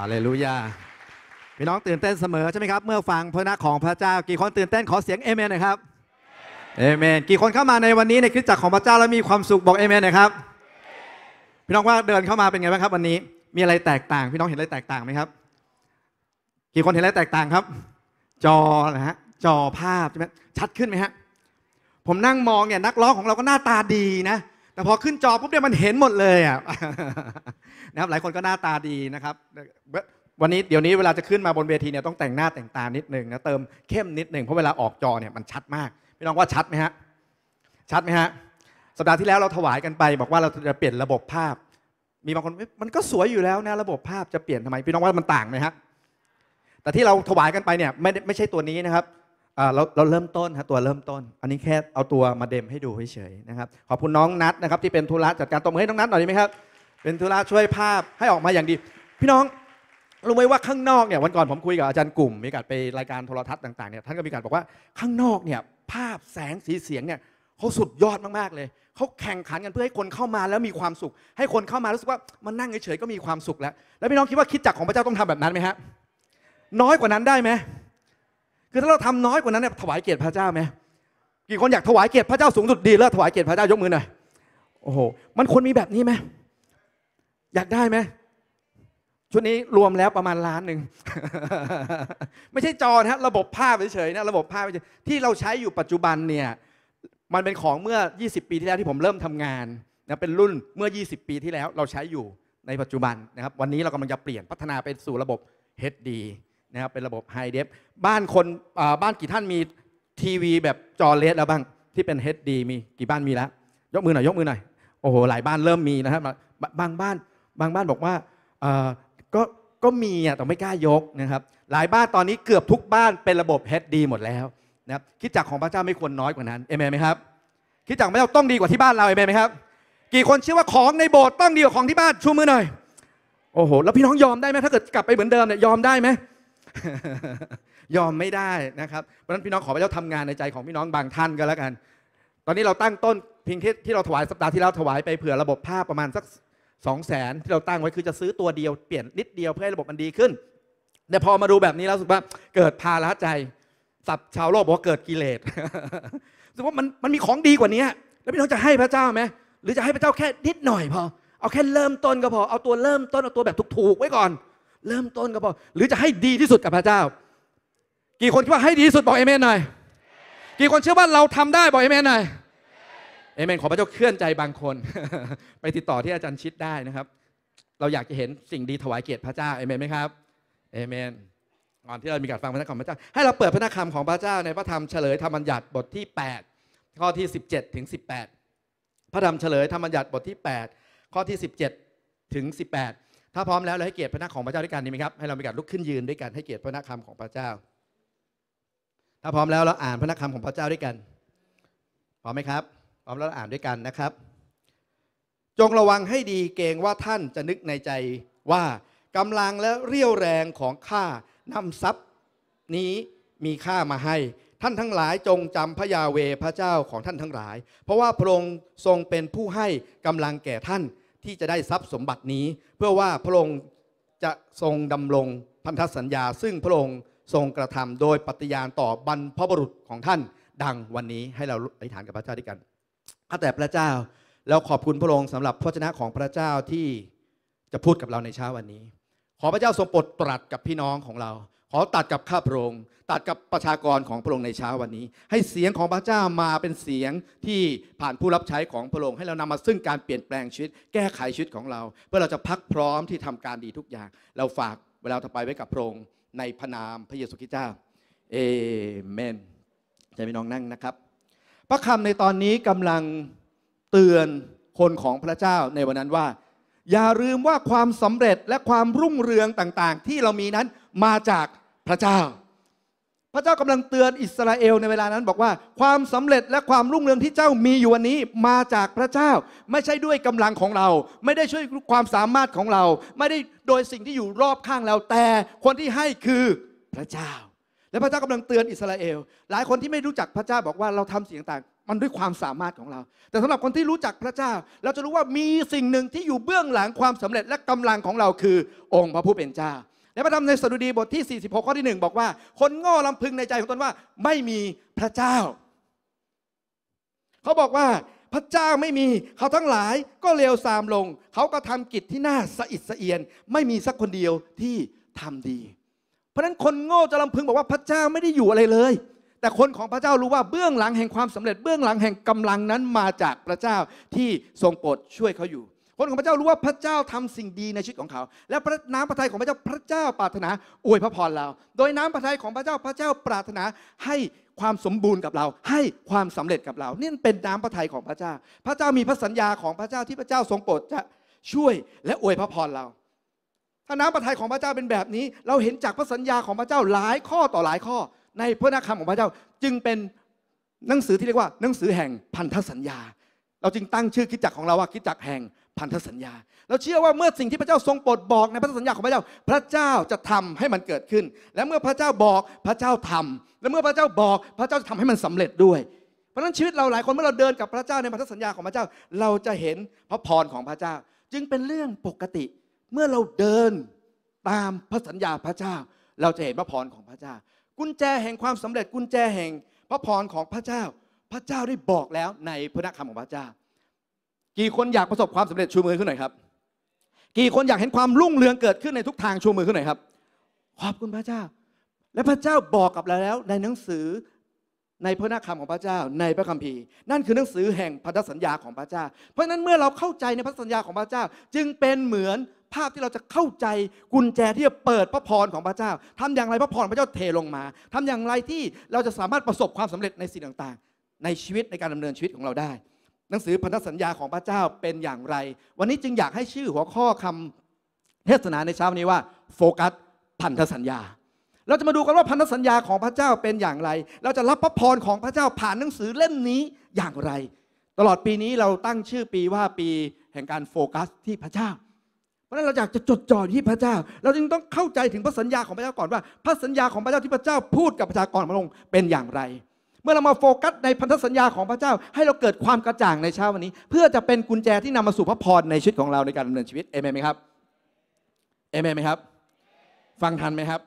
ฮาเลลูยา พี่น้องตื่นเต้นเสมอใช่ไหมครับเมื่อฟังพระนะของพระเจ้า กี่คนตื่นเต้นขอเสียงเอเมนนะครับเอเมนกี่คนเข้ามาในวันนี้ในคริสตจักรของพระเจ้าแล้วมีความสุขบอกเอเมนนะครับ พี่น้องว่าเดินเข้ามาเป็นไงบ้างครับวันนี้มีอะไรแตกต่าง พี่น้องเห็นอะไรแตกต่างไหมครับกี่คนเห็นอะไรแตกต่างครับ จอนะฮะจอภาพใช่ไหมชัดขึ้นไหมฮะผมนั่งมองเนี่ยนักร้องของเราก็หน้าตาดีนะแต่พอขึ้นจอปุ๊บเนี่ยมันเห็นหมดเลยอ่ะนะครับหลายคนก็หน้าตาดีนะครับ วันนี้เดี๋ยวนี้เวลาจะขึ้นมาบนเวที เนี่ยต้องแต่งหน้าแต่งตานิดนึงนะเติมเข้มนิดนึงเพราะเวลาออกจอเนี่ยมันชัดมาก พี่น้องว่าชัดไหมฮะชัดไหมฮะสัปดาห์ที่แล้วเราถวายกันไป บอกว่าเราจะเปลี่ยนระบบภาพ มีบางคนมันก็สวยอยู่แล้วนะระบบภาพจะเปลี่ยนทำไมพี่น้องว่ามันต่างไหมฮะแต่ที่เราถวายกันไปเนี่ยไม่ไม่ใช่ตัวนี้นะครับเราเราเริ่มต้นฮะตัวเริ่มต้นอันนี้แค่เอาตัวมาเดมให้ดูเฉยๆนะครับขอบคุณน้องนัทนะครับ ที่เป็นธุระจัดการตรงือให้น้องนัทหน่อยได้ไหมครับเป็นธุระช่วยภาพให้ออกมาอย่างดี พี่น้องรู้ไหมว่าข้างนอกเนี่ยวันก่อนผมคุยกับอาจารย์กลุ่ม มีการไปรายการโทรทัศน์ต่างๆเนี่ยท่านก็มีการบอกว่าข้างนอกเนี่ยภาพแสงสีเสียงเนี่ยเขาสุดยอดมากๆเลยเขาแข่งขันกันเพื่อให้คนเข้ามาแล้วมีความสุข ให้คนเข้ามารู้สึกว่ามันนั่งเฉยๆก็มีความสุข แล้วแล้วพี่น้องคิดว่าคิดจักของพระเจ้าต้องทำแบบนั้นไหมฮะน้อยกว่านั้นได้ไหมือถ้าเราทำน้อยกว่านั้นเนี่ยถวายเกียรติพระเจ้าไหมกี่คนอยากถวายเกียรติพระเจ้าสูงสุดดีแล้วถวายเกียรติพระเจ้ายกมือหน่อยโอ้โหมันควรมีแบบนี้ไหมอยากได้ไหมชุดนี้รวมแล้วประมาณล้านหนึ่งไม่ใช่จอนะระบบภาพเฉยๆนะระบบภาพเฉยที่เราใช้อยู่ปัจจุบันเนี่ยมันเป็นของเมื่อ 20 ปีที่แล้วที่ผมเริ่มทำงานนะเป็นรุ่นเมื่อ 20 ปีที่แล้ว เราใช้อยู่ในปัจจุบันนะครับวันนี้เรากำลังจะเปลี่ยนพัฒนาไปสู่ระบบ HD ะครับเป็นระบบไฮเดฟบ้านคนบ้านกี่ท่านมีทีวี แบบจอเลสแล้วบ้างที่เป็น HD มีกี่บ้านมีแล้ว ยกมือหน่อยยกมือหน่อยโอ้โหหลายบ้านเริ่มมีนะครับบางบ้านบางบ้านบอกว่าก็ก็มีอ่ะแต่ไม่กล้ายกนะครับหลายบ้านตอนนี้เกือบทุกบ้านเป็นระบบ HD หมดแล้วนะครับคิดจักของพระเจ้าไม่ควรน้อยกว่านั้นเอเมนไหมครับคิดจักพระเจ้าต้องดีกว่าที่บ้านเราเอเมนไหมครับกี่คนเชื่อว่าของในโบสถ์ต้องดีกว่าของที่บ้านชูมือหน่อยโอ้โหแล้วพี่น้องยอมได้ไหมถ้าเกิดกลับไปเหมือนเดิมเนี่ยยอมได้ไหมยอมไม่ได้นะครับ เพราะฉะนั้นพี่น้องขอพระเจ้าทำงานในใจของพี่น้องบางท่านก็แล้วกัน ตอนนี้เราตั้งต้นเพียงที่ที่เราถวายสัปดาห์ที่แล้วถวาย ไปเผื่อ ระบบภาพประมาณสักสองแสนที่เราตั้งไว้คือจะซื้อตัวเดียวเปลี่ยนนิดเดียวเพื่อให้ระบบมันดีขึ้น แต่พอมาดูแบบนี้แล้วสุภว่าเกิดภาระใจสับชาวโลกบอกว่าเกิดกิเลสสุกว่ามันมันมีของดีกว่านี้แล้วพี่น้องจะให้พระเจ้าไหมหรือจะให้พระเจ้าแค่นิดหน่อยพอเอาแค่เริ่มต้นก็พอเอาตัวเริ่มต้นเอาตัวแบบถูกๆ ไว้ก่อนเริ่มต้นก็พอหรือจะให้ดีที่สุดกับพระเจ้า กี่คนคิดว่าให้ดีที่สุดบอกเอเมนหน่อย กี่คนเชื่อว่าเราทำได้บอกเอเมนหน่อยเอเมน ขอพระเจ้าเคลื่อนใจบางคน ไปติดต่อที่อาจารย์ชิดได้นะครับ เราอยากจะเห็นสิ่งดีถวายเกียรติพระเจ้าเอเมนไหมครับเอเมนก่อนที่เรามีการฟังพระคำของพระเจ้าให้เราเปิดพระคำของพระเจ้าในพระธรรมเฉลยธรรมบัญญัติบทที่ 8 ข้อที่ 17ถึง18พระธรรมเฉลยธรรมบัญญัติบทที่8ข้อที่17ถึง18ถ้าพร้อมแล้ว เราให้เกียรติพระนักของพระเจ้าด้วยกันดีไหมครับให้เรามีการลุกขึ้นยืนด้วยกันให้เกียรติพระนักคำของพระเจ้า ถ้าพร้อมแล้วเราอ่านพระนักคำของพระเจ้าด้วยกันพร้อมไหมครับพร้อมแล้วอ่านด้วยกันนะครับ จงระวังให้ดีเกรงว่าท่านจะนึกในใจว่ากำลังและเรี่ยวแรงของข้านำทรัพย์นี้มีค่ามาให้ท่านทั้งหลายจงจำพระยาเวพระเจ้าของท่านทั้งหลาย เพราะว่าพระองค์ทรงเป็นผู้ให้กำลังแก่ท่านที่จะได้ทรัพย์สมบัตินี้เพื่อว่าพระองค์จะทรงดำรงพันธสัญญา ซึ่งพระองค์ทรงกระทำโดยปฏิญาณต่อบรรพบุรุษของท่านดังวันนี้ให้เราอธิษฐานกับพระเจ้าด้วยกันข้าแต่พระเจ้าเราขอบคุณพระองค์สำหรับพระชนะของพระเจ้าที่จะพูดกับเราในเช้าวันนี้ ขอพระเจ้าทรงโปรดตรัสกับพี่น้องของเราขอตัดกับข้าพระองค์ตัดกับประชากรของพระองค์ในเช้าวันนี้ ให้เสียงของพระเจ้ามาเป็นเสียงที่ผ่านผู้รับใช้ของพระองค์ให้เรานำมาซึ่งการเปลี่ยนแปลงชีวิต แก้ไขชีวิตของเรา เพื่อเราจะพักพร้อมที่ทำการดีทุกอย่าง เราฝากเวลาต่อไปไว้กับพระองค์ในพระนามพระเยซูคริสต์เจ้า เอเมนจะมีน้องนั่งนะครับ พระคำในตอนนี้กำลังเตือนคนของพระเจ้าในวันนั้นว่า อย่าลืมว่าความสำเร็จและความรุ่งเรืองต่างๆ ที่เรามีนั้นมาจากพระเจ้า พระเจ้ากำลังเตือนอิสราเอลในเวลานั้นบอกว่าความสำเร็จและความรุ่งเรืองที่เจ้ามีอยู่วันนี้มาจากพระเจ้า ไม่ใช่ด้วยกำลังของเรา ไม่ได้ช่วยความสามารถของเรา ไม่ได้โดยสิ่งที่อยู่รอบข้างเราแต่ คนที่ให้คือพระเจ้า และพระเจ้ากำลังเตือนอิสราเอล หลายคนที่ไม่รู้จักพระเจ้าบอกว่าเราทำสิ่งต่างมันด้วยความสามารถของเรา แต่สำหรับคนที่รู้จักพระเจ้า เราจะรู้ว่ามีสิ่งหนึ่งที่อยู่เบื้องหลังความสำเร็จ และกำลังของเราคือองค์พระผู้เป็นเจ้าในพระธรรมในสดุดีบทที่ 46 ข้อที่ 1 บอกว่าคนโง่ลำพึงในใจของ ตนว่าไม่มีพระเจ้า เขาบอกว่าพระเจ้าไม่มี เขาทั้งหลายก็เลวทรามลง เขาก็ทำกิจที่น่าสะอิดสะเอียนไม่มีสักคนเดียวที่ทำดี เพราะฉะนั้นคนโง่จะลำพึงบอกว่าพระเจ้าไม่ได้อยู่อะไรเลย แต่คนของพระเจ้ารู้ว่าเบื้องหลังแห่งความสำเร็จเบื้องหลังแห่งกำลังนั้นมาจากพระเจ้าที่ทรงโปรดช่วยเขาอยู่คนของพระเจ้ารู้ว่าพระเจ้าทำสิ่งดีในชีวิตของเขา และพระน้ำพระทัยของพระเจ้าพระเจ้าปรารถนาอวยพระพรเรา โดยน้ำพระทัยของพระเจ้าพระเจ้าปรารถนาให้ความสมบูรณ์กับเราให้ความสำเร็จกับเรานี่เป็นน้ำพระทัยของพระเจ้า พระเจ้ามีพระสัญญาของพระเจ้าที่พระเจ้าทรงโปรดจะช่วยและอวยพระพรเราถ้าน้ำพระทัยของพระเจ้าเป็นแบบนี้ เราเห็นจากพระสัญญาของพระเจ้าหลายข้อต่อหลายข้อ ในพระนคำของพระเจ้าจึงเป็นหนังสือที่เรียกว่าหนังสือแห่งพันธสัญญา เราจึงตั้งชื่อคิดจักของเราว่าคิดจักแห่งพันธสัญญาเราเชื่อว่าเมื่อสิ่งที่พระเจ้าทรงโปรดบอกในพันธสัญญาของพระเจ้า พระเจ้าจะทำให้มันเกิดขึ้น และเมื่อพระเจ้าบอกพระเจ้าทำ และเมื่อพระเจ้าบอกพระเจ้าจะทำให้มันสำเร็จด้วย เพราะฉะนั้นชีวิตเราหลายคนเมื่อเราเดินกับพระเจ้าในพันธสัญญาของพระเจ้าเราจะเห็นพระพรของพระเจ้า จึงเป็นเรื่องปกติเมื่อเราเดินตามพันธสัญญาพระเจ้าเราจะเห็นพระพรของพระเจ้า กุญแจแห่งความสำเร็จกุญแจแห่งพระพรของพระเจ้า พระเจ้าได้บอกแล้วในพระนักคำของพระเจ้ากี่คนอยากประสบความสำเร็จชูมือขึ้นหน่อยครับกี่คนอยากเห็นความรุ่งเรืองเกิดขึ้นในทุกทางชูมือขึ้นหน่อยครับขอบคุณพระเจ้า และพระเจ้าบอกกับเราแล้วในหนังสือในพระนาคำของพระเจ้าในพระคัมภีร์ นั่นคือหนังสือแห่งพันธสัญญาของพระเจ้า เพราะฉะนั้นเมื่อเราเข้าใจในพันธสัญญาของพระเจ้า จึงเป็นเหมือนภาพที่เราจะเข้าใจกุญแจที่จะเปิดพระพรของพระเจ้า ทำอย่างไรพระพรพระเจ้าเทลงมา ทำอย่างไรที่เราจะสามารถประสบความสำเร็จในสิ่งต่าง ๆ ในชีวิตในการดำเนินชีวิตของเราได้หนังสือพันธสัญญาของพระเจ้าเป็นอย่างไร วันนี้จึงอยากให้ชื่อหัวข้อคำ เทศนาในเช้านี้ว่า โฟกัสพันธสัญญา เราจะมาดูกันว่าพันธสัญญาของพระเจ้าเป็นอย่างไร เราจะรับพระพรของพระเจ้าผ่านหนังสือเล่มนี้อย่างไร ตลอดปีนี้เราตั้งชื่อปีว่าปี แห่งการโฟกัสที่พระเจ้า เพราะนั้นเราอยากจะจดจ่อที่พระเจ้า เราจึงต้องเข้าใจถึงพระสัญญาของพระเจ้าก่อนว่า พระสัญญาของพระเจ้าที่พระเจ้าพูดกับประชากรพระองค์เป็นอย่างไรมื่อเรามาโฟกัสในพันธสัญญาของพระเจ้า ให้เราเกิดความกระจ่างในเช้าวันนี้ เพื่อจะเป็นกุญแจที่นำมาสู่พระพรในชีวิตของเราในการดำเนินชีวิต เอเมนไหมครับ เอเมนไหมครับ ฟังทันไหมครับ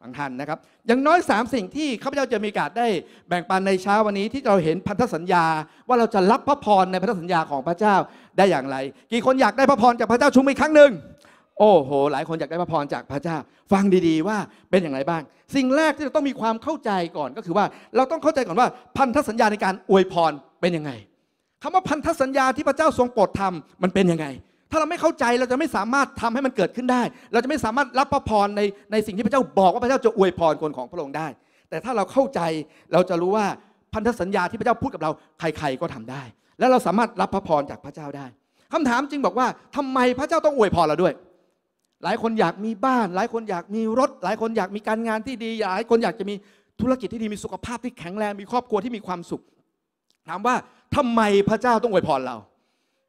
ฟังทันนะครับอย่างน้อย 3 สิ่งที่ข้าพเจ้าจะมีการได้แบ่งปันในเช้าวันนี้ ที่เราเห็นพันธสัญญา ว่าเราจะรับพระพรในพันธสัญญาของพระเจ้าได้อย่างไร กี่คนอยากได้พระพรจากพระเจ้าชุมอีกครั้งหนึ่งโอ้โหหลายคนอยากได้พระพรจากพระเจ้าฟังดีๆว่าเป็นอย่างไรบ้าง สิ่งแรกที่เราต้องมีความเข้าใจก่อนก็คือว่าเราต้องเข้าใจก่อนว่าพันธสัญญาในการอวยพรเป็นยังไง คำว่าพันธสัญญาที่พระเจ้าทรงโปรดทำมันเป็นยังไงถ้าเราไม่เข้าใจเราจะไม่สามารถทำให้มันเกิดขึ้นได้ เราจะไม่สามารถรับพระพรในในสิ่งที่พระเจ้าบอกว่าพระเจ้าจะอวยพรคนของพระองค์ได้ แต่ถ้าเราเข้าใจเราจะรู้ว่าพันธสัญญาที่พระเจ้าพูดกับเราใครๆก็ทำได้ และเราสามารถรับพระพรจากพระเจ้าได้ คำถามจริงบอกว่า ทำไมพระเจ้าต้องอวยพรเราด้วยหลายคนอยากมีบ้าน หลายคนอยากมีรถ หลายคนอยากมีการงานที่ดี หลายคนอยากจะมีธุรกิจที่ดีมีสุขภาพที่แข็งแรงมีครอบครัวที่มีความสุข ถามว่าทำไมพระเจ้าต้องอวยพรเรา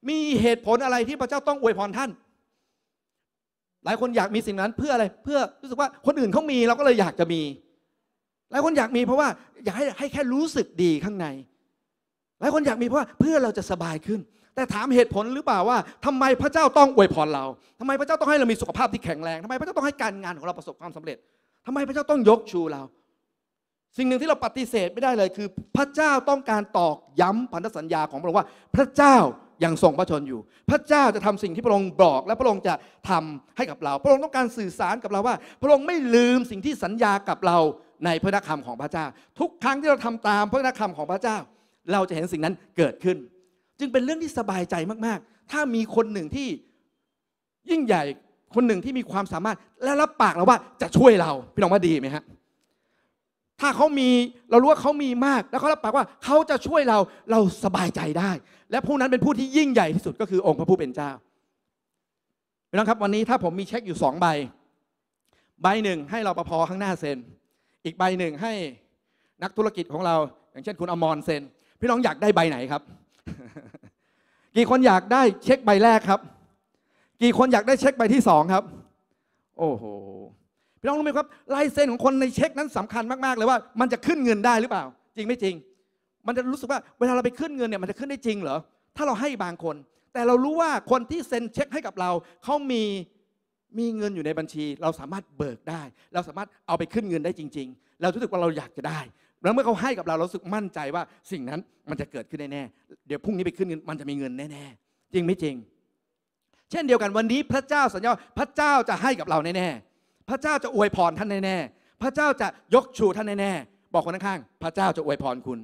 มีเหตุผลอะไรที่พระเจ้าต้องอวยพรท่าน หลายคนอยากมีสิ่งนั้นเพื่ออะไร เพื่อรู้สึกว่า คนอื่นเขามีเราก็เลยอยากจะมี หลายคนอยากมีเพราะว่าอยากให้ให้แค่รู้สึกดีข้างใน หลายคนอยากมีเพราะว่าเพื่อเราจะสบายขึ้นแต่ถามเหตุผลหรือเปล่าว่า ทำไมพระเจ้าต้องอวยพรเรา ทำไมพระเจ้าต้องให้เรามีสุขภาพที่แข็งแรงทำไมพระเจ้าต้องให้การงานของเราประสบความสำเร็จ ทำไมพระเจ้าต้องยกชูเรา สิ่งหนึ่งที่เราปฏิเสธไม่ได้เลยคือ พระเจ้าต้องการตอกย้ำพันธสัญญาของพระองค์ว่าพระเจ้ายังทรงพระชนอยู่ พระเจ้าจะทำสิ่งที่พระองค์บอกและพระองค์จะทำให้กับเรา พระองค์ต้องการสื่อสารกับเราว่า พระองค์ไม่ลืมสิ่งที่สัญญากับเราในพระนคำของพระเจ้า ทุกครั้งที่เราทำตามพระนคำของพระเจ้าเราจะเห็นสิ่งนั้นเกิดขึ้นจึงเป็นเรื่องที่สบายใจมาก ๆ ถ้ามีคนหนึ่งที่ยิ่งใหญ่คนหนึ่งที่มีความสามารถ และรับปากเราว่าจะช่วยเรา พี่น้องว่าดีไหมฮะ ถ้าเขามีเรารู้ว่าเขามีมาก แล้วเขารับปากว่าเขาจะช่วยเราเราสบายใจได้ และผู้นั้นเป็นผู้ที่ยิ่งใหญ่ที่สุดก็คือองค์พระผู้เป็นเจ้าพี่น้องครับวันนี้ถ้าผมมี เช็คอยู่สองใบ ใบหนึ่งให้เราประพอข้างหน้าเซ็นอีกใบหนึ่งให้นักธุรกิจของเรา อย่างเช่น คุณอมรเซ็นพี่น้องอยากได้ใบไหนครับกี่คนอยากได้เช็คใบแรกครับ กี่คนอยากได้เช็คใบที่สองครับ โอ้โหพี่น้องรู้ไหมครับลายเซ็นของคนในเช็คนั้นสำคัญมากๆเลยว่า มันจะขึ้นเงินได้หรือเปล่า จริงไม่จริง มันจะรู้สึกว่าเวลาเราไปขึ้นเงินเนี่ย มันจะขึ้นได้จริงเหรอถ้าเราให้บางคน แต่เรารู้ว่าคนที่เซ็นเช็คให้กับเราเขามีมีเงินอยู่ในบัญชี เราสามารถเบิกได้ เราสามารถเอาไปขึ้นเงินได้จริงๆเรารู้สึกว่าเราอยากจะได้แล้วเมื่อเขาให้กับเราเราสึกมั่นใจว่า สิ่งนั้นมันจะเกิดขึ้นแน่ๆเดี๋ยวพรุ่งนี้ไปขึ้นเงินมันจะมีเงินแน่ๆจริงไม่จริง เช่นเดียวกันวันนี้พระเจ้าสัญญาพระเจ้าจะให้กับเราแน่ๆพระเจ้าจะอวยพรท่านแน่ๆพระเจ้าจะยกชูท่านแน่ๆบอกคนข้างๆพระเจ้าจะอวยพรคุณ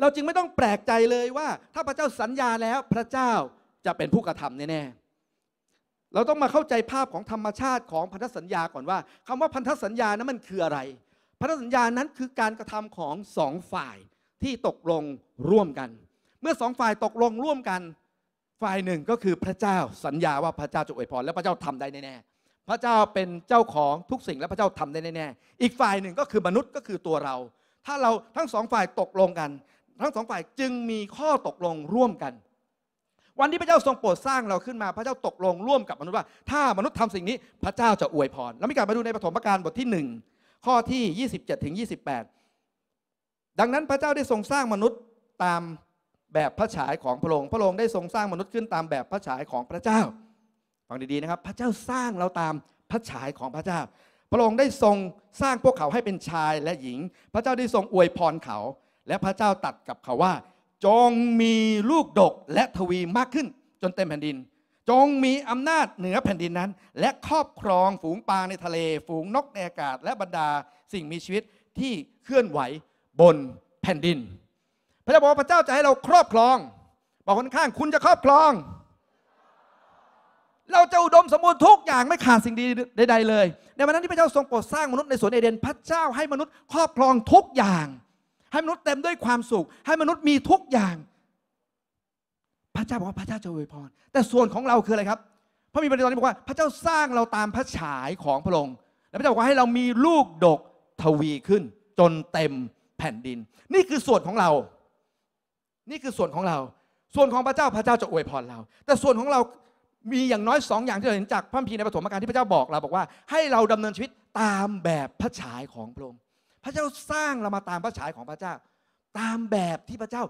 เราจึงไม่ต้องแปลกใจเลยว่า ถ้าพระเจ้าสัญญาแล้ว พระเจ้าจะเป็นผู้กระทำแน่ๆเราต้องมาเข้าใจภาพของธรรมชาติของพันธสัญญาก่อนว่า คำว่าพันธสัญญานั้นมันคืออะไรพันธสัญญานั้นคือการกระทำของสองฝ่ายที่ตกลงร่วมกัน เมื่อสองฝ่ายตกลงร่วมกัน ฝ่ายหนึ่งก็คือพระเจ้าสัญญาว่าพระเจ้าจะอวยพรและพระเจ้าทำได้แน่ๆพระเจ้าเป็นเจ้าของทุกสิ่งและพระเจ้าทำได้แน่ๆอีกฝ่ายหนึ่งก็คือมนุษย์ก็คือตัวเรา ถ้าเราทั้งสองฝ่ายตกลงกัน ทั้งสองฝ่ายจึงมีข้อตกลงร่วมกัน วันที่พระเจ้าทรงโปรดสร้างเราขึ้นมาพระเจ้าตกลงร่วมกับมนุษย์ว่าถ้ามนุษย์ทำสิ่งนี้พระเจ้าจะอวยพร แล้วมีการมาดูในปฐมกาลบทที่หนึ่งข้อที่ 27ถึง28 ดังนั้นพระเจ้าได้ทรงสร้างมนุษย์ตามแบบพระฉายของพระองค์พระองค์ได้ทรงสร้างมนุษย์ขึ้นตามแบบพระฉายของพระเจ้า ฟังดีๆนะครับ พระเจ้าสร้างเราตามพระฉายของพระเจ้า พระองค์ได้ทรงสร้างพวกเขาให้เป็นชายและหญิง พระเจ้าได้ทรงอวยพรเขา และพระเจ้าตัดกับเขาว่า จงมีลูกดกและทวีมากขึ้นจนเต็มแผ่นดินจงมีอำนาจเหนือแผ่นดินนั้น และครอบครองฝูงปลาในทะเลฝูงนกในอากาศและบรรดาสิ่งมีชีวิตที่เคลื่อนไหวบนแผ่นดิน พระเจ้าบอกพระเจ้าจะให้เราครอบครอง บอกคนข้างคุณจะครอบครอง เราจะอุดมสมบูรณ์ทุกอย่างไม่ขาดสิ่งดีใดๆเลยในวันนั้นที่พระเจ้าทรงโปรดสร้างมนุษย์ในสวนเอเดนพระเจ้าให้มนุษย์ครอบครองทุกอย่าง ให้มนุษย์เต็มด้วยความสุขให้มนุษย์มีทุกอย่างพระเจ้าบอกว่าพระเจ้าจะอวยพรแต่ส่วนของเราคืออะไรครับพระมีประเด็นตอนนี้บอกว่าพระเจ้าสร้างเราตามพระฉายของพระองค์ และพระเจ้าบอกว่าให้เรามีลูกดกทวีขึ้น จนเต็มแผ่นดิน นี่คือส่วนของเรา นี่คือส่วนของเรา ส่วนของพระเจ้าพระเจ้าจะอวยพรเราแต่ส่วนของเรามีอย่างน้อยสองอย่างที่เราเห็น จากพระพีในประถมการที่พระเจ้าบอกเราบอกว่าให้เราดำเนินชีวิตตามแบบพระฉายของพระองค์พระเจ้าสร้างเรามาตามพระฉายของพระเจ้า ตามแบบที่พระเจ้า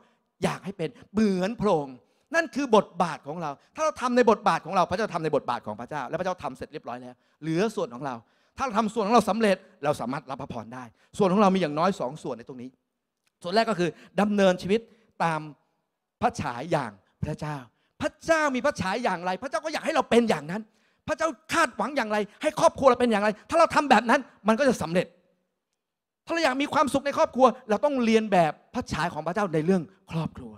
อยากให้เป็นเหมือนพระองค์นั่นคือบทบาทของเรา ถ้าเราทำในบทบาทของเราพระเจ้าทำในบทบาทของพระเจ้า และพระเจ้าทำเสร็จเรียบร้อยแล้ว เหลือส่วนของเรา ถ้าเราทำส่วนของเราสำเร็จเราสามารถรับพระพรได้ ส่วนของเรามีอย่างน้อยสองส่วนในตรงนี้ ส่วนแรกก็คือดำเนินชีวิตตามพระฉายอย่างพระเจ้า พระเจ้ามีพระฉายอย่างไร พระเจ้าก็อยากให้เราเป็นอย่างนั้น พระเจ้าคาดหวังอย่างไรให้ครอบครัวเราเป็นอย่างไร ถ้าเราทำแบบนั้นมันก็จะสำเร็จ ถ้าเราอยากมีความสุขในครอบครัวเราต้องเรียนแบบพระฉายของพระเจ้าในเรื่องครอบครัว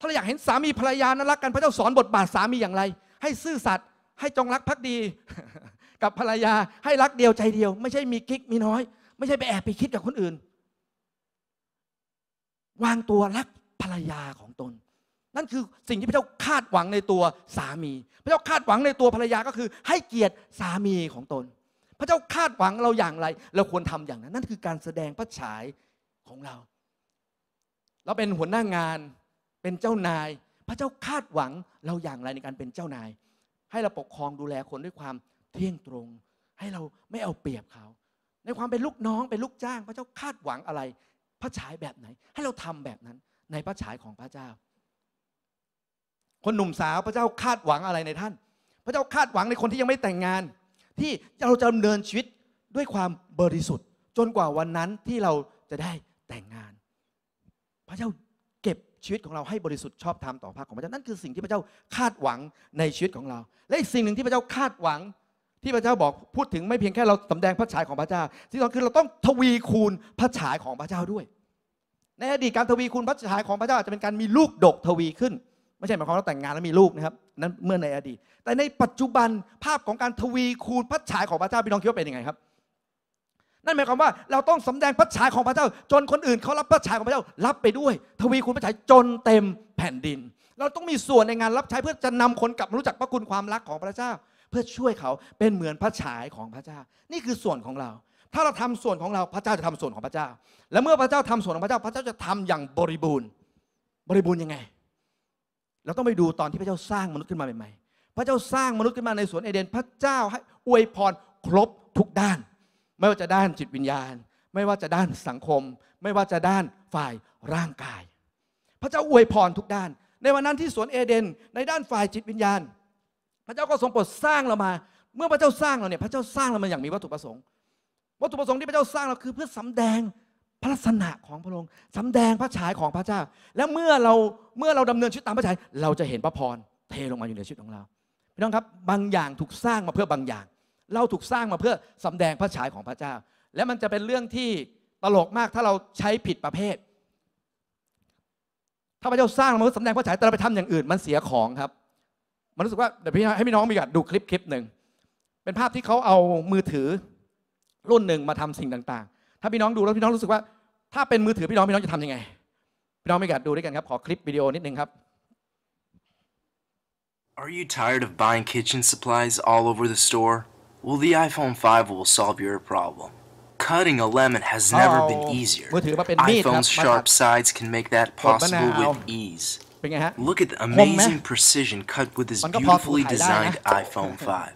ถ้าเราอยากเห็นสามีภรรยานรักกัน พระเจ้าสอนบทบาทสามีอย่างไร ให้ซื่อสัตย์ให้จงรักภักดี กับภรรยาให้รักเดียวใจเดียว ไม่ใช่มีกิ๊กมีน้อย ไม่ใช่ไปแอบไปคิดกับคนอื่น วางตัวรักภรรยาของตน นั่นคือสิ่งที่พระเจ้าคาดหวังในตัวสามี พระเจ้าคาดหวังในตัวภรรยาก็คือ ให้เกียรติสามีของตน พระเจ้าคาดหวังเราอย่างไรเราควรทำอย่างนั้นนั่นคือการแสดงพระฉายของเรา เราเป็นหัวหน้างานเป็นเจ้านายพระเจ้าคาดหวังเราอย่างไรในการเป็นเจ้านาย ให้เราปกครองดูแลคนด้วยความเที่ยงตรง ให้เราไม่เอาเปรียบเขา ในความเป็นลูกน้อง เป็นลูกจ้าง พระเจ้าคาดหวังอะไร พระฉายแบบไหน ให้เราทำแบบนั้นในพระฉายของพระเจ้า คนหนุ่มสาวพระเจ้าคาดหวังอะไรในท่าน พระเจ้าคาดหวังในคนที่ยังไม่แต่งงาน ที่เราจะดำเนินชีวิตด้วยความบริสุทธิ์ จนกว่าวันนั้นที่เราจะได้แต่งงาน พระเจ้าเก็บชีวิตของเราให้บริสุทธิ์ชอบธรรมต่อพระของพระเจ้านั่นคือสิ่งที่พระเจ้าคาดหวังในชีวิตของเราและอีกสิ่งหนึ่งที่พระเจ้าคาดหวังที่พระเจ้าบอกพูดถึง ไม่เพียงแค่เราสำแดงพระฉายของพระเจ้า ที่สำคคือเราต้องทวีคูณพระฉายของพระเจ้าด้วย ในอดีตการทวีคูณพระฉายของพระเจ้าจจะเป็นการมีลูกดกทวีขึ้นไม่ใช่หมายความว่าแต่งงานแล้วมีลูกนะครับนั้นเมื่อในอดีตแต่ในปัจจุบันภาพของการทวีคูณพระฉายของพระเจ้าพี่น้องคิดว่าเป็นยังไงครับนั่นหมายความว่าเราต้องสำแดงพระฉายของพระเจ้า จนคนอื่นเขารับพระฉายของพระเจ้ารับไปด้วย ทวีคุณพระฉายจนเต็มแผ่นดิน เราต้องมีส่วนในงานรับใช้เพื่อจะนำคนกลับมารู้จักพระคุณความรักของพระเจ้า เพื่อช่วยเขาเป็นเหมือนพระฉายของพระเจ้า นี่คือส่วนของเรา ถ้าเราทำส่วนของเราพระเจ้าจะทำส่วนของพระเจ้า และเมื่อพระเจ้าทำส่วนของพระเจ้า พระเจ้าจะทำอย่างบริบูรณ์บริบูรณ์ยังไงเราต้องไปดูตอนที่พระเจ้าสร้างมนุษย์ขึ้นมาใหม่ ๆ พระเจ้าสร้างมนุษย์ขึ้นมาในสวนเอเดนพระเจ้าให้อวยพรครบทุกด้านไม่ว่าจะด้านจิตวิญญาณ ไม่ว่าจะด้านสังคม ไม่ว่าจะด้านฝ่ายร่างกาย พระเจ้าอวยพรทุกด้าน ในวันนั้นที่สวนเอเดนในด้านฝ่ายจิตวิญญาณ พระเจ้าก็ทรงโปรดสร้างเรามา เมื่อพระเจ้าสร้างเราเนี่ยพระเจ้าสร้างเรามาอย่างมีวัตถุประสงค์ วัตถุประสงค์ที่พระเจ้าสร้างเราคือเพื่อสำแดงพระลักษณะของพระองค์สาแดงพระฉายของพระเจ้า และเมื่อเราเมื่อเราดำเนินชีวิตตามพระฉายเราจะเห็นพระพร เทลงมาอยู่ในชีวิตของเราพี่น้องครับบางอย่างถูกสร้างมาเพื่อบางอย่างเราถูกสร้างมาเพื่อสำแดงพระฉายของพระเจ้า และมันจะเป็นเรื่องที่ตลกมากถ้าเราใช้ผิดประเภท ถ้าพระเจ้าสร้างมาเพื่อสำแดงพระฉายแต่เราไปทำอย่างอื่นมันเสียของครับ มันรู้สึกว่าเดี๋ยวพี่ให้พี่น้องมีกาดดูคลิปคลิปหนึ่งเป็นภาพที่เขาเอามือถือรุ่นหนึ่งมาทำสิ่งต่าง ๆ ถ้าพี่น้องดูแล้วพี่น้องรู้สึกว่าถ้าเป็นมือถือพี่น้องพี่น้องจะทำยังไง พี่น้องมีกาดดูด้วยกันครับขอคลิปวิดีโอนิดนึงครับ Are you tired of buying kitchen supplies all over the store? Well, the iPhone 5 will solve your problem. Cutting a lemon has never been oh. easier. iPhone's sharp sides can make that possible with ease. Look at the amazing precision cut with this beautifully designed iPhone 5.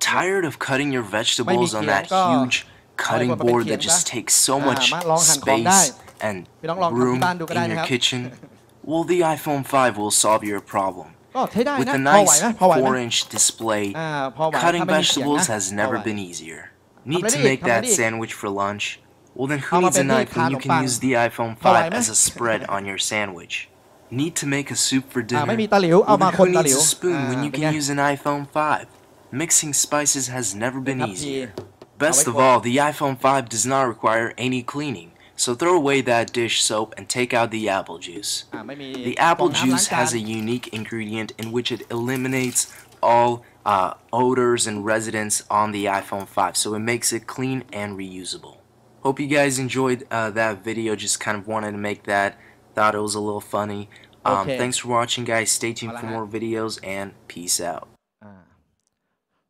tired of cutting your vegetables on that huge cutting board that just takes so much space and room in your kitchen? Well, the iPhone 5 will solve your problem. Oh, With a nice 4-inch display, cutting vegetables has never been easier. Need to make that sandwich for lunch? Well then who needs a knife when you can use the iPhone 5 as a spread on your sandwich? Need to make a soup for dinner? Well then who needs a spoon when you can use an iPhone 5? Mixing spices has never been easier. Best of all, the iPhone 5 does not require any cleaning. So throw away that dish soap and take out the apple juice. Uh, the apple juice has a unique ingredient in which it eliminates all uh, odors and residents on the iPhone 5 so it makes it clean and reusable. Hope you guys enjoyed uh, that video just kind of wanted to make that thought it was a little funny. Um, okay. Thanks for watching guys stay tuned for more videos and peace out uh,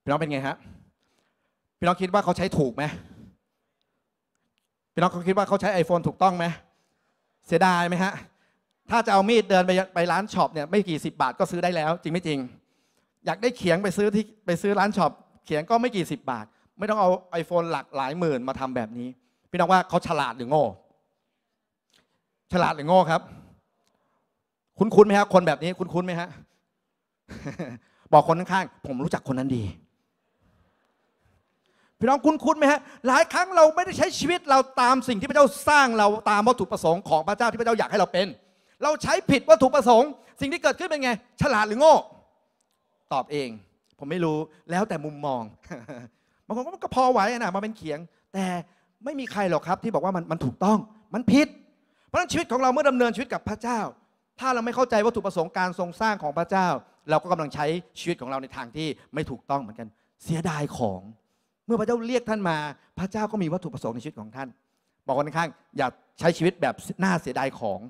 พี่น้องเป็นไงครับพี่น้องคิดว่าเขาใช้ถูกไหมพี่น้องเขาคิดว่าเขาใช้ iPhone ถูกต้องไหมเสียดายไหมฮะ ถ้าจะเอามีดเดินไปไปร้านช็อปเนี่ยไม่กี่สิบบาทก็ซื้อได้แล้ว จริงไม่จริง อยากได้เขียงไปซื้อที่ไปซื้อร้านช็อปเขียงก็ไม่กี่สิบบาท ไม่ต้องเอา iPhone หลักหลายหมื่นมาทำแบบนี้ พี่น้องว่าเขาฉลาดหรือโง่ฉลาดหรือโง่ครับ คุ้นคุ้นไหมฮะคนแบบนี้คุ้นคุ้นไหมฮะ บอกคนข้างๆผมรู้จักคนนั้นดีพี่น้องคุ้นคุ้นไหมฮะหลายครั้งเราไม่ได้ใช้ชีวิตเราตามสิ่งที่พระเจ้าสร้างเราตามวัตถุประสงค์ของพระเจ้าที่พระเจ้าอยากให้เราเป็น เราใช้ผิดวัตถุประสงค์สิ่งที่เกิดขึ้นเป็นไง ฉลาดหรือโง่ตอบเอง ผมไม่รู้แล้วแต่มุมมองบางคนก็พอไหวนะมาเป็นเขียง แต่ไม่มีใครหรอกครับที่บอกว่ามันมันถูกต้อง มันผิด เพราะฉะนั้นชีวิตของเราเมื่อดำเนินชีวิตกับพระเจ้า ถ้าเราไม่เข้าใจวัตถุประสงค์การทรงสร้างของพระเจ้า เราก็กำลังใช้ชีวิตของเราในทางที่ไม่ถูกต้องเหมือนกันเสียดายของมื่อพระเจ้าเรียกท่านมา พระเจ้าก็มีวัตถุประสงค์ในชีวิตของท่าน บอกคนข้าง อย่าใช้ชีวิตแบบน่าเสียดายของ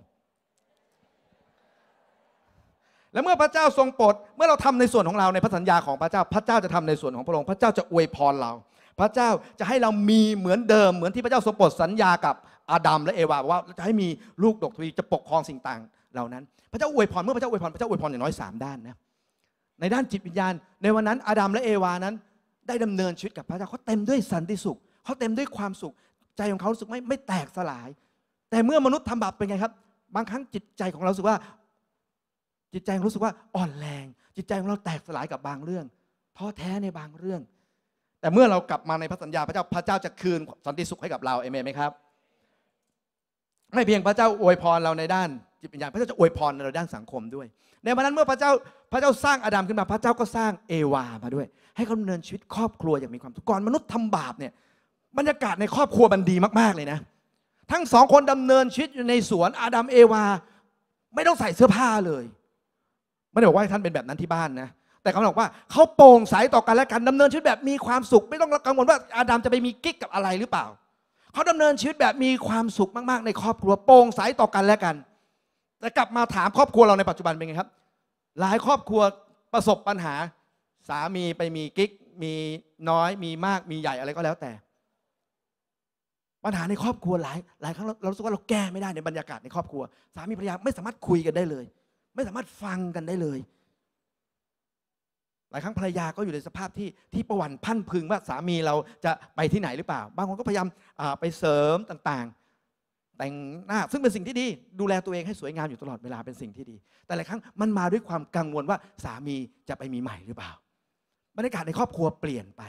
และเมื่อพระเจ้าทรงโปรดเมื่อเราทำในส่วนของเราในพระสัญญาของพระเจ้า พระเจ้าจะทำในส่วนของพระองค์ พระเจ้าจะอวยพรเรา พระเจ้าจะให้เรามีเหมือนเดิม เหมือนที่พระเจ้าทรงโปรดสัญญากับอาดัมและเอวาว่าจะให้มีลูกดกทวีจะปกครองสิ่งต่างเหล่านั้น พระเจ้าอวยพร เมื่อพระเจ้าอวยพร พระเจ้าอวยพรอย่างน้อย3ด้านนะ ในด้านจิตวิญญาณ ในวันนั้นอาดัมและเอวานั้นได้ดำเนินชีวิตกับพระเจ้าเขาเต็มด้วยสันติสุขเขาเต็มด้วยความสุข ใจของเขารู้สึกไม่ไม่แตกสลาย แต่เมื่อมนุษย์ทำบาปเป็นไงครับ บางครั้งจิตใจของเราสึกว่า จิตใจรู้สึกว่าอ่อนแรง จิตใจของเราแตกสลายกับบางเรื่องท้อแท้ในบางเรื่อง แต่เมื่อเรากลับมาในพระสัญญาพระเจ้าพระเจ้าจะคืนสันติสุขให้กับเราเอเมนไหมครับ ไม่เพียงพระเจ้าอวยพรเราในด้านจิตวิญญาณพระเจ้าจะอวยพรเราด้านสังคมด้วยในวันนั้นเมื่อพระเจ้าพระเจ้าสร้างอาดัมขึ้นมาพระเจ้าก็สร้างเอวามาด้วยให้เขาดำเนินชีวิตครอบครัวอย่างมีความสุขก่อนมนุษย์ทำบาปเนี่ย บรรยากาศในครอบครัวมันดีมากๆ เลยนะทั้งสองคนดำเนินชีวิตอยู่ในสวนอาดัมเอวาไม่ต้องใส่เสื้อผ้าเลยไม่ได้บอกว่าท่านเป็นแบบนั้นที่บ้านนะ แต่เขาบอกว่าเขาโปร่งใสต่อกันและกัน ดำเนินชีวิตแบบมีความสุข ไม่ต้องกังวลว่าอาดัมจะไปมีกิ๊กกับอะไรหรือเปล่าเขาดำเนินชีวิตแบบมีความสุขมาก ๆ ในครอบครัว โปร่งใสต่อกันและกัน แต่กลับมาถามครอบครัวเราในปัจจุบันเป็นไงครับ หลายครอบครัวประสบปัญหาสามีไปมีกิ๊ก มีน้อย มีมากมีใหญ่อะไรก็แล้วแต่ปัญหาในครอบครัวหลายหลายครั้ง เรารู้สึกว่าเราแก้ไม่ได้ในบรรยากาศในครอบครัว สามีภรรยาไม่สามารถคุยกันได้เลย ไม่สามารถฟังกันได้เลย หลายครั้งภรรยาก็อยู่ในสภาพที่ที่ประวัติพันพึงว่าสามีเราจะไปที่ไหนหรือเปล่าบางคนก็พยายามไปเสริมต่างๆ แต่งหน้าซึ่งเป็นสิ่งที่ดี ดูแลตัวเองให้สวยงามอยู่ตลอดเวลาเป็นสิ่งที่ดี แต่ หลายครั้งมันมาด้วยความกังวลว่าสามีจะไปมีใหม่หรือเปล่าบรรยากาศในครอบครัวเปลี่ยนไป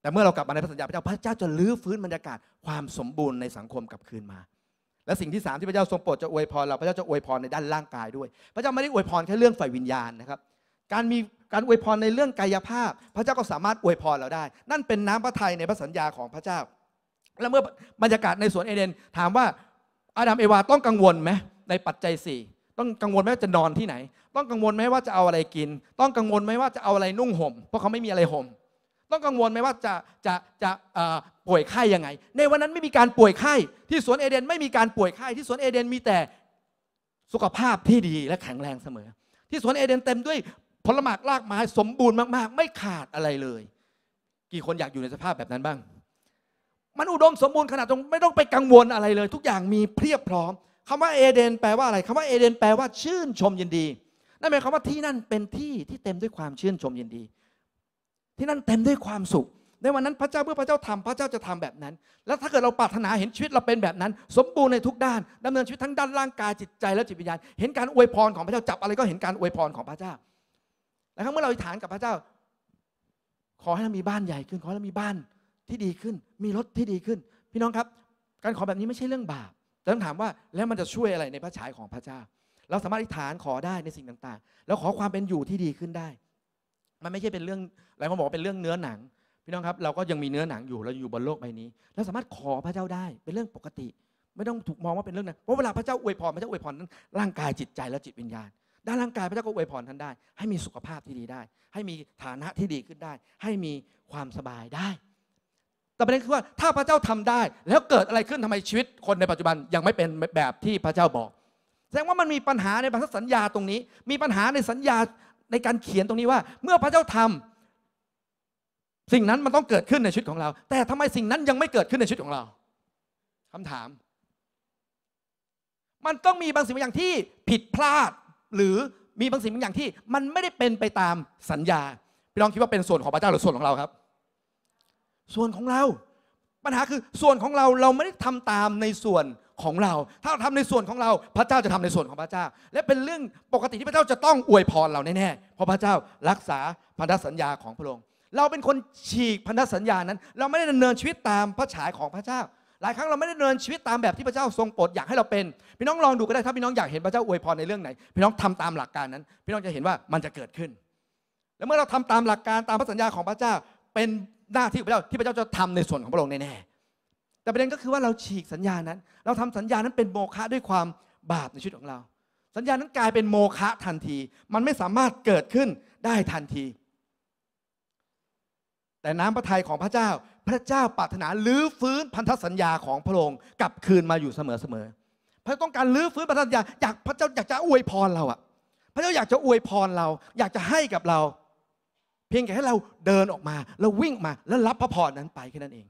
แต่เมื่อเรากลับมาในพระสัญญาพระเจ้าพระเจ้าจะลื้อฟื้นบรรยากาศความสมบูรณ์ในสังคมกลับคืนมา และสิ่งที่สามที่พระเจ้าทรงโปรดจะอวยพร เราพระเจ้าจะอวยพรในด้านร่างกายด้วย พระเจ้าไม่ได้อวยพรแค่เรื่องฝ่ายวิญญาณนะครับ การมีการอวยพรในเรื่องกายภาพ พระเจ้าก็สามารถอวยพรเราได้ นั่นเป็นน้ำพระทัยในพระสัญญาของพระเจ้า และเมื่อบรรยากาศในสวนเอเดนถามว่าอาดัมเอวาต้องกังวลไหมในปัจจัยสี่ต้องกังวลไหมว่าจะนอนที่ไหนต้องกังวลไหมว่าจะเอาอะไรกิน ต้องกังวลไหมว่าจะเอาอะไรนุ่งห่ม เพราะเขาไม่มีอะไรห่ม ต้องกังวลไหมว่าจะจะจะป่วยไข้ยังไง ในวันนั้นไม่มีการป่วยไข้ที่สวนเอเดนไม่มีการป่วยไข้ที่สวนเอเดนมีแต่สุขภาพที่ดีและแข็งแรงเสมอ ที่ สวนเอเดนเต็มด้วยผลหมากรากไม้สมบูรณ์มากๆ ไม่ขาดอะไรเลย กี่คนอยากอยู่ในสภาพแบบนั้นบ้างมันอุดมสมบูรณ์ขนาดตรงไม่ต้องไปกังวลอะไรเลยทุกอย่างมีเพียบพร้อม คำว่าเอเดนแปลว่าอะไร คำว่าเอเดนแปลว่าชื่นชมยินดีนั่นหมายความว่าที่นั่นเป็นที่ที่เต็มด้วยความชื่นชมยินดี ที่นั่นเต็มด้วยความสุข ในวันนั้นพระเจ้าเมื่อพระเจ้าทำพระเจ้าจะทำแบบนั้น แล้วถ้าเกิดเราปรารถนาเห็นชีวิตเราเป็นแบบนั้น สมบูรณ์ในทุกด้าน ดำเนินชีวิตทั้งด้านร่างกาย จิตใจและจิตวิญญาณเห็นการอวยพรของพระเจ้าจับอะไรก็เห็นการอวยพรของพระเจ้าแ้ะครับเมื่อเราอธิฐานกับพระเจ้า ขอให้เรามีบ้านใหญ่ขึ้น ขอให้เรามีบ้านที่ดีขึ้น มีรถที่ดีขึ้น พี่น้องครับ การขอแบบนี้ไม่ใช่เรื่องบาปแต่ต้องถามว่าแล้วมันจะช่วยอะไรในพระฉายของพระเจ้าเราสามารถอธิษฐานขอได้ในสิ่งต่างๆ แล้วขอความเป็นอยู่ที่ดีขึ้นได้ มันไม่ใช่เป็นเรื่องหลายคนบอกเป็นเรื่องเนื้อหนัง พี่น้องครับเราก็ยังมีเนื้อหนังอยู่เราอยู่บนโลกใบนี้เราสามารถขอพระเจ้าได้เป็นเรื่องปกติ ไม่ต้องถูกมองว่าเป็นเรื่องนั้นเพราะเวลาพระเจ้าอวยพรพระเจ้าอวยพรนั้นร่างกายจิตใจและจิตวิญญาณด้านร่างกายพระเจ้าก็อวยพรท่านได้ ให้มีสุขภาพที่ดีได้ ให้มีฐานะที่ดีขึ้นได้ ให้มีความสบายได้ แต่ประเด็นคือว่าถ้าพระเจ้าทำได้ แล้วเกิดอะไรขึ้นทำไมชีวิตคนในปัจจุบันยังไม่เป็นแบบที่พระเจ้าบอกแสดงว่ามันมีปัญหาในพันธสัญญาตรงนี้ มีปัญหาในสัญญาในการเขียนตรงนี้ว่าเมื่อพระเจ้าทำสิ่งนั้นมันต้องเกิดขึ้นในชีวิตของเรา แต่ทำไมสิ่งนั้นยังไม่เกิดขึ้นในชีวิตของเรา คำถาม มันต้องมีบางสิ่งบางอย่างที่ผิดพลาด หรือมีบางสิ่งบางอย่างที่ มันไม่ได้เป็นไปตามสัญญา พี่น้องคิดว่าเป็นส่วนของพระเจ้าหรือส่วนของเราครับ ส่วนของเรา ปัญหาคือส่วนของเราเราไม่ได้ทำตามในส่วนของเราถ้าเราทำในส่วนของเราพระเจ้าจะทำในส่วนของพระเจ้า และเป็นเรื่องปกติที่พระเจ้าจะต้องอวยพรเราแน่ๆเพราะพระเจ้ารักษาพันธสัญญาของพระองค์เราเป็นคนฉีกพันธสัญญานั้น เราไม่ได้ดำเนินชีวิตตามพระฉายของพระเจ้า หลายครั้งเราไม่ได้ดำเนินชีวิตตามแบบที่พระเจ้าทรงโปรดอยากให้เราเป็น พี่น้องลองดูก็ได้ถ้าพี่น้องอยากเห็นพระเจ้าอวยพรในเรื่องไหนพี่น้องทำตามหลักการนั้น พี่น้องจะเห็นว่ามันจะเกิดขึ้น แล้วเมื่อเราทำตามหลักการตามพระสัญญาของพระเจ้าเป็นหน้าที่พระเจ้าที่พระเจ้าจะทำในส่วนของพระองค์แน่ๆแต่ประเด็นก็คือว่าเราฉีกสัญญานั้น เราทำสัญญานั้นเป็นโมฆะด้วยความบาปในชีวิตของเรา สัญญานั้นกลายเป็นโมฆะทันที มันไม่สามารถเกิดขึ้นได้ทันที แต่น้ำพระทัยของพระเจ้า พระเจ้าปรารถนาลื้อฟื้นพันธสัญญาของพระองค์ กลับคืนมาอยู่เสมอๆพระต้องการลื้อฟื้นพันธสัญญาอยากพระเจ้าอยากจะอวยพรเราอะพระเจ้าอยากจะอวยพรเราอยากจะให้กับเรา เพียงแค่ให้เราเดินออกมาแล้ววิ่งมาแล้วรับพระพรนั้นไปแค่นั้นเอง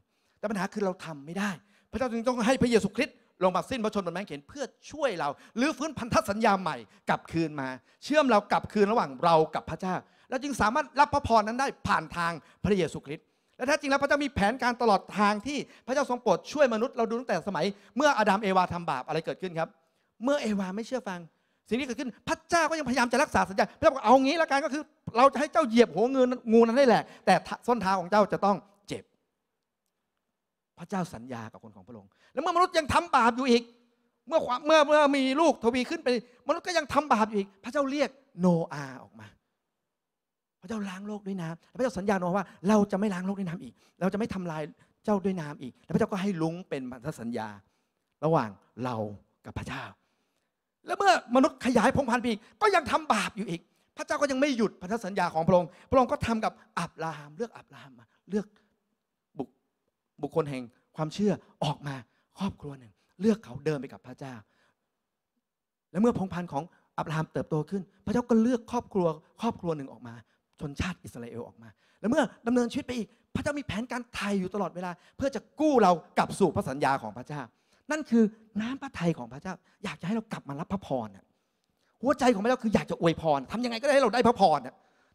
แต่ปัญหาคือเราทำไม่ได้ พระเจ้าจึงต้องให้พระเยซูคริสต์ลงมาสิ้นพระชนม์บนไม้เข็นเพื่อช่วยเราหรือฟื้นพันธสัญญาใหม่กลับคืนมา เชื่อมเรากลับคืนระหว่างเรากับพระเจ้าเราจึงสามารถรับพระพรนั้นได้ผ่านทางพระเยซูคริสต์และแท้จริงแล้วพระเจ้ามีแผนการตลอดทางที่พระเจ้าทรงโปรดช่วยมนุษย์เราดูตั้งแต่สมัย เมื่ออาดัมเอวาทำบาปอะไรเกิดขึ้นครับ เมื่อเอวาไม่เชื่อฟังสิ่งที่เกิดขึ้นพระเจ้าก็ยังพยายามจะรักษาสัญญาพระเจ้าบอกเอางี้ละกันก็คือ เราจะให้เจ้าเหยียบหัวงูงูนั้นได้แหละ แต่ส้นเท้าของเจ้าจะต้องพระเจ้าสัญญากับคนของพระองค์แล้วเมื่อมนุษย์ยังทำบาปอยู่อีก เมื่อความเมื่อเมื่อมีลูกทวีขึ้น ไป มนุษย์ก็ยังทำบาปอยู่อีก พระเจ้าเรียกโนอาออกมา พระเจ้าล้างโลกด้วยน้ำพระเจ้าสัญญาโนอาว่าเราจะไม่ล้างโลกด้วยน้ำอีก เราจะไม่ทำลายเจ้าด้วยน้ำอีก แล้วพระเจ้าก็ให้ลุงเป็นพันธสัญญาระหว่างเรากับพระเจ้า แล้วเมื่อมนุษย์ขยายพงพันธุ์ไปอีกก็ยังทำบาปอยู่อีก พระเจ้าก็ยังไม่หยุดพันธสัญญาของพระองค์พระองค์ก็ทำกับอับราฮัมเลือกอับราฮัมมาเลือกบุคคลแห่งความเชื่อออกมาครอบครัวหนึ่ง เลือกเขาเดินไปกับพระเจ้า และเมื่อพงพันธุ์ของอับราฮัมเติบโตขึ้น พระเจ้าก็เลือกครอบครัวครอบครัวหนึ่งออกมาชนชาติอิสราเอลออกมา และเมื่อดำเนินชีวิตไปอีกพระเจ้ามีแผนการไทยอยู่ตลอดเวลาเพื่อจะกู้เรากลับสู่พระสัญญาของพระเจ้านั่นคือน้ำพระทัยของพระเจ้า อยากจะให้เรากลับมารับพระพรหัวใจของพระเจ้าคืออยากจะอวยพร ทำยังไงก็ได้ให้เราได้พระพร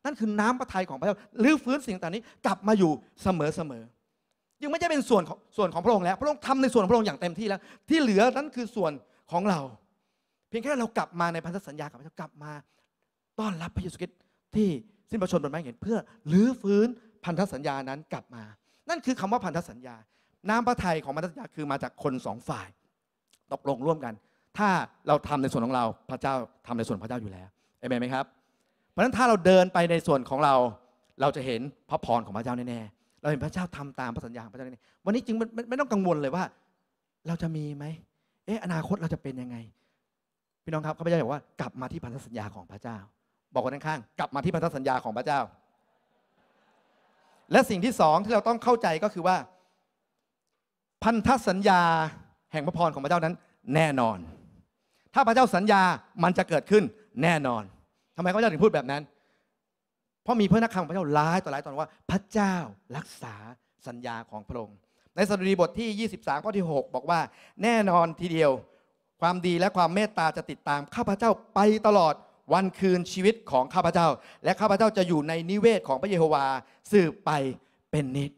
นั่นคือน้ำพระทัยของพระเจ้าลื้อฟื้นสิ่งต่างนี้กลับมาอยู่เสมอเสมอจึงไม่ใช่เป็นส่วนของส่วนของพระองค์แล้ว พระองค์ทำในส่วนของพระองค์อย่างเต็มที่แล้วที่เหลือนั้นคือส่วนของเรา เพียงแค่เรากลับมาในพันธสัญญากับพระเจ้ากลับมา ต้อนรับพระเยซูคริสต์ที่สิ้นประชนบนไม้เห็นเพื่อลื้อฟื้นพันธสัญญานั้นกลับมา นั่นคือคำว่าพันธสัญญา น้ำพระทัยของพันธสัญญาคือมาจากคนสองฝ่าย ตกลงร่วมกัน ถ้าเราทำในส่วนของเราพระเจ้าทำในส่วนพระเจ้าอยู่แล้วเอเมนไหมครับเพราะฉะนั้นถ้าเราเดินไปในส่วนของเราเราจะเห็นพระพรของพระเจ้าแน่ๆเราเห็นพระเจ้าทำตามพระสัญญาของพระเจ้านี่วันนี้จริงไม่ต้องกังวลเลยว่า เราจะมีไหมเอ๊ะอนาคตเราจะเป็นยังไง พี่น้องครับข้าพเจ้าบอกว่ากลับมาที่พันธสัญญาของพระเจ้า บอกคนข้างๆกลับมาที่พันธสัญญาของพระเจ้า และสิ่งที่สองที่เราต้องเข้าใจก็คือว่าพันธสัญญา แห่งพระพรของพระเจ้านั้น แน่นอน ถ้าพระเจ้าสัญญามันจะเกิดขึ้นแน่นอน ทำไมพระเจ้าถึงพูดแบบนั้นพราะมีพระนักข่าวพระเจ้าร้ายต่อหลายตอนว่า พระเจ้ารักษาสัญญาของพระองค์ ในสดุดีบทที่ 23 ข้อที่ 6 บอกว่า แน่นอนทีเดียว ความดีและความเมตตาจะติดตามข้าพเจ้าไปตลอดวันคืนชีวิตของข้าพเจ้า และข้าพเจ้าจะอยู่ในนิเวศของพระเยโฮวาสืบไปเป็นนิด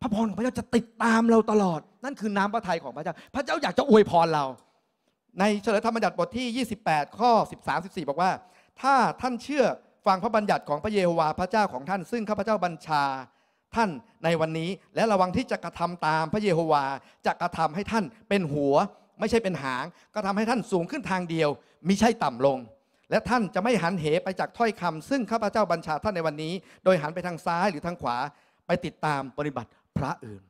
พระพรของพระเจ้าจะติดตามเราตลอด นั่นคือน้ำพระทัยของพระเจ้า พระเจ้าอยากจะอวยพรเรา ในเฉลยธรรมบัญญัติบทที่ 28 ข้อ 13 14 บอกว่าถ้าท่านเชื่อฟังพระบัญญัติของพระเยโฮวาห์พระเจ้าของท่าน ซึ่งข้าพเจ้าบัญชาท่านในวันนี้และระวังที่จะกระทำตามพระเยโฮวาห์จะกระทำให้ท่านเป็นหัว ไม่ใช่เป็นหางก็ทำให้ท่านสูงขึ้นทางเดียวมิใช่ต่ำลง และท่านจะไม่หันเหไปจากถ้อยคำ ซึ่งข้าพเจ้าบัญชาท่านในวันนี้ โดยหันไปทางซ้ายหรือทางขวาไปติดตามปฏิบัติพระอื่น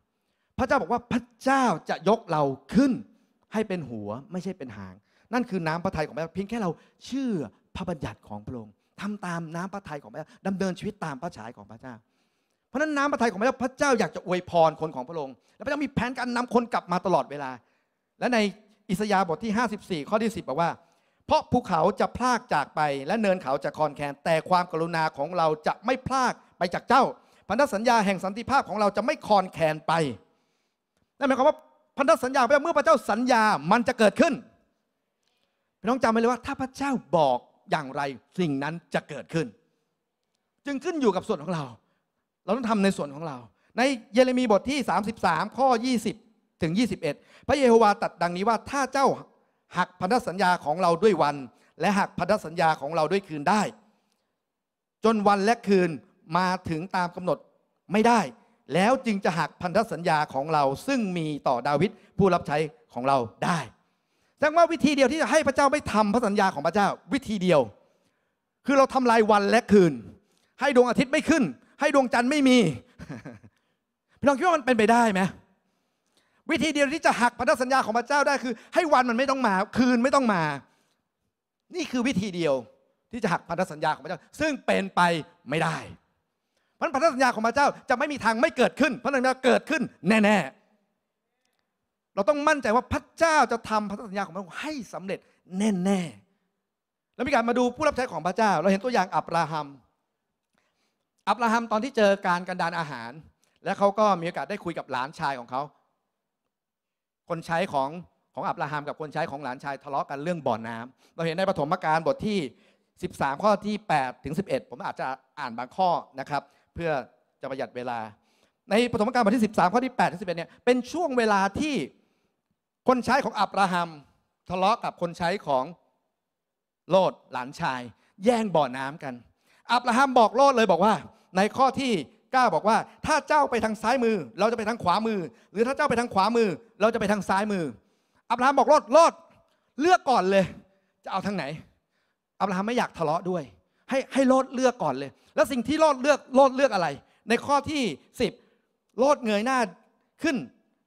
พระเจ้าบอกว่าพระเจ้าจะยกเราขึ้นให้เป็นหัวไม่ใช่เป็นหาง นั่นคือน้ำพระทัยของพระเจ้าเพียงแค่เราเชื่อพระบัญญัติของพระองค์ทำตามน้ำพระทัยของพระเจ้าดำเนินชีวิตตามพระฉายของพระเจ้า เพราะนั้นน้ำพระทัยของพระเจ้าพระเจ้าอยากจะอวยพรคนของพระองค์และพระเจ้ามีแผนการนำคนกลับมาตลอดเวลา และในอิสยาห์บทที่ 54 ข้อที่10บอกว่า เพราะภูเขาจะพลากจากไป และเนินเขาจะคอนแคนแต่ความกรุณาของเราจะไม่พลากไปจากเจ้า พันธสัญญาแห่งสันติภาพของเราจะไม่คอนแคนไปนั่นหมายความว่าพันธสัญญาเมื่อพระเจ้าสัญญามันจะเกิดขึ้นพี่น้องจำไว้เลยว่าถ้าพระเจ้าบอกอย่างไรสิ่งนั้นจะเกิดขึ้น จึงขึ้นอยู่กับส่วนของเรา เราต้องทำในส่วนของเรา ในเยเรมีบทที่ 33ข้อ20ถึง21 พระเยโฮวาตัดดังนี้ว่าถ้าเจ้าหักพันธสัญญาของเราด้วยวัน และหักพันธสัญญาของเราด้วยคืนได้ จนวันและคืนมาถึงตามกำหนดไม่ได้ แล้วจึงจะหักพันธสัญญาของเราซึ่งมีต่อดาวิดผู้รับใช้ของเราได้แสดงว่าวิธีเดียวที่จะให้พระเจ้าไม่ทำพระสัญญาของพระเจ้า วิธีเดียว คือเราทำลายวันและคืน ให้ดวงอาทิตย์ไม่ขึ้น ให้ดวงจันทร์ไม่มีพี่น้องคิดว่ามันเป็นไปได้ไหมวิธีเดียวที่จะหักพันธสัญญาของพระเจ้าได้คือ ให้วันมันไม่ต้องมา คืนไม่ต้องมา นี่คือวิธีเดียว ที่จะหักพันธสัญญาของพระเจ้าซึ่งเป็นไปไม่ได้พันธสัญญาของพระเจ้าจะไม่มีทางไม่เกิดขึ้นพันธสัญญาเกิดขึ้นแน่ๆเราต้องมั่นใจว่าพระเจ้าจะทำพันธสัญญาของพระองค์ให้สำเร็จแน่ๆแล้วมีการมาดูผู้รับใช้ของพระเจ้า เราเห็นตัวอย่างอับราฮัม อับราฮัมตอนที่เจอการกันดานอาหาร และเขาก็มีโอกาสได้คุยกับหลานชายของเขา คนใช้ของของอับราฮัมกับคนใช้ของหลานชายทะเลาะกันเรื่องบ่อนน้ำ เราเห็นในปฐมกาลบทที่ 13 ข้อที่ 8 ถึง 11 ผมอาจจะอ่านบางข้อนะครับ เพื่อจะประหยัดเวลา ในปฐมกาลบทที่ 13 ข้อที่ 8 ถึง 11 เนี่ย เป็นช่วงเวลาที่คนใช้ของอับราฮัมทะเลาะกับคนใช้ของโลดหลานชาย แย่งบ่อน้ำกัน อับราฮัมบอกโลดเลยบอกว่า ในข้อที่ 9 บอกว่าถ้าเจ้าไปทางซ้ายมือเราจะไปทางขวามือ หรือถ้าเจ้าไปทางขวามือเราจะไปทางซ้ายมือ อับราฮัมบอกโลดโลดเลือกก่อนเลย จะเอาทางไหน อับราฮัมไม่อยากทะเลาะด้วย ให้ให้โลดเลือกก่อนเลย แล้วสิ่งที่โลดเลือกโลดเลือกอะไร ในข้อที่10โลดเงยหน้าขึ้น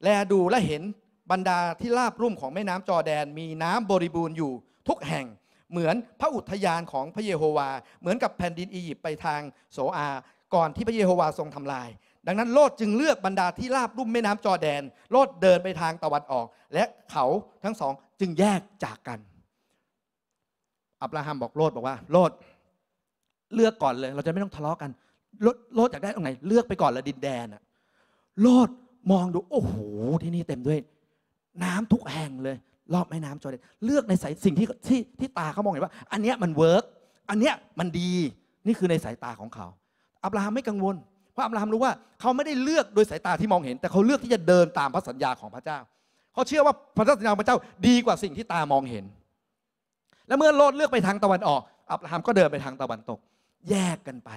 แลดูและเห็นบรรดาที่ราบรุ่มของแม่น้ำจอแดน มีน้ำบริบูรณ์อยู่ ทุกแห่งเหมือนพระอุทยานของพระเยโฮวา เหมือนกับแผ่นดินอียิปต์ไปทางโสอา ก่อนที่พระเยโฮวาทรงทำลาย ดังนั้นโลดจึงเลือกบรรดาที่ราบรุ่มแม่น้ำจอแดนโลดเดินไปทางตะวันออก และเขาทั้งสองจึงแยกจากกันอับราฮัมบอกโลดบอกว่า โลดเลือกก่อนเลยเราจะไม่ต้องทะเลาะกันโลดอยากได้ตรงไหน เลือกไปก่อนละดินแดนอะโลดมองดูโอ้โหที่นี่เต็มด้วยน้ำทุกแห่งเลยรอบแม่น้ำจอร์แดนเลือกในสายสิ่งที่ที่ที่ตาเขามองเห็นว่า อันเนี้ยมันเวิร์กอันเนี้ยมันดีนี่คือในสายตาของเขาอับราฮัมไม่กังวลเพราะอับราฮัมรู้ว่าเขาไม่ได้เลือกโดยสายตาที่มองเห็นแต่เขาเลือกที่จะเดินตามพระสัญญาของพระเจ้าเขาเชื่อว่าพระสัญญาของพระเจ้าดีกว่าสิ่งที่ตามองเห็น และเมื่อโลดเลือกไปทางตะวันออก อับราฮัมก็เดินไปทางตะวันตก แยกกันไป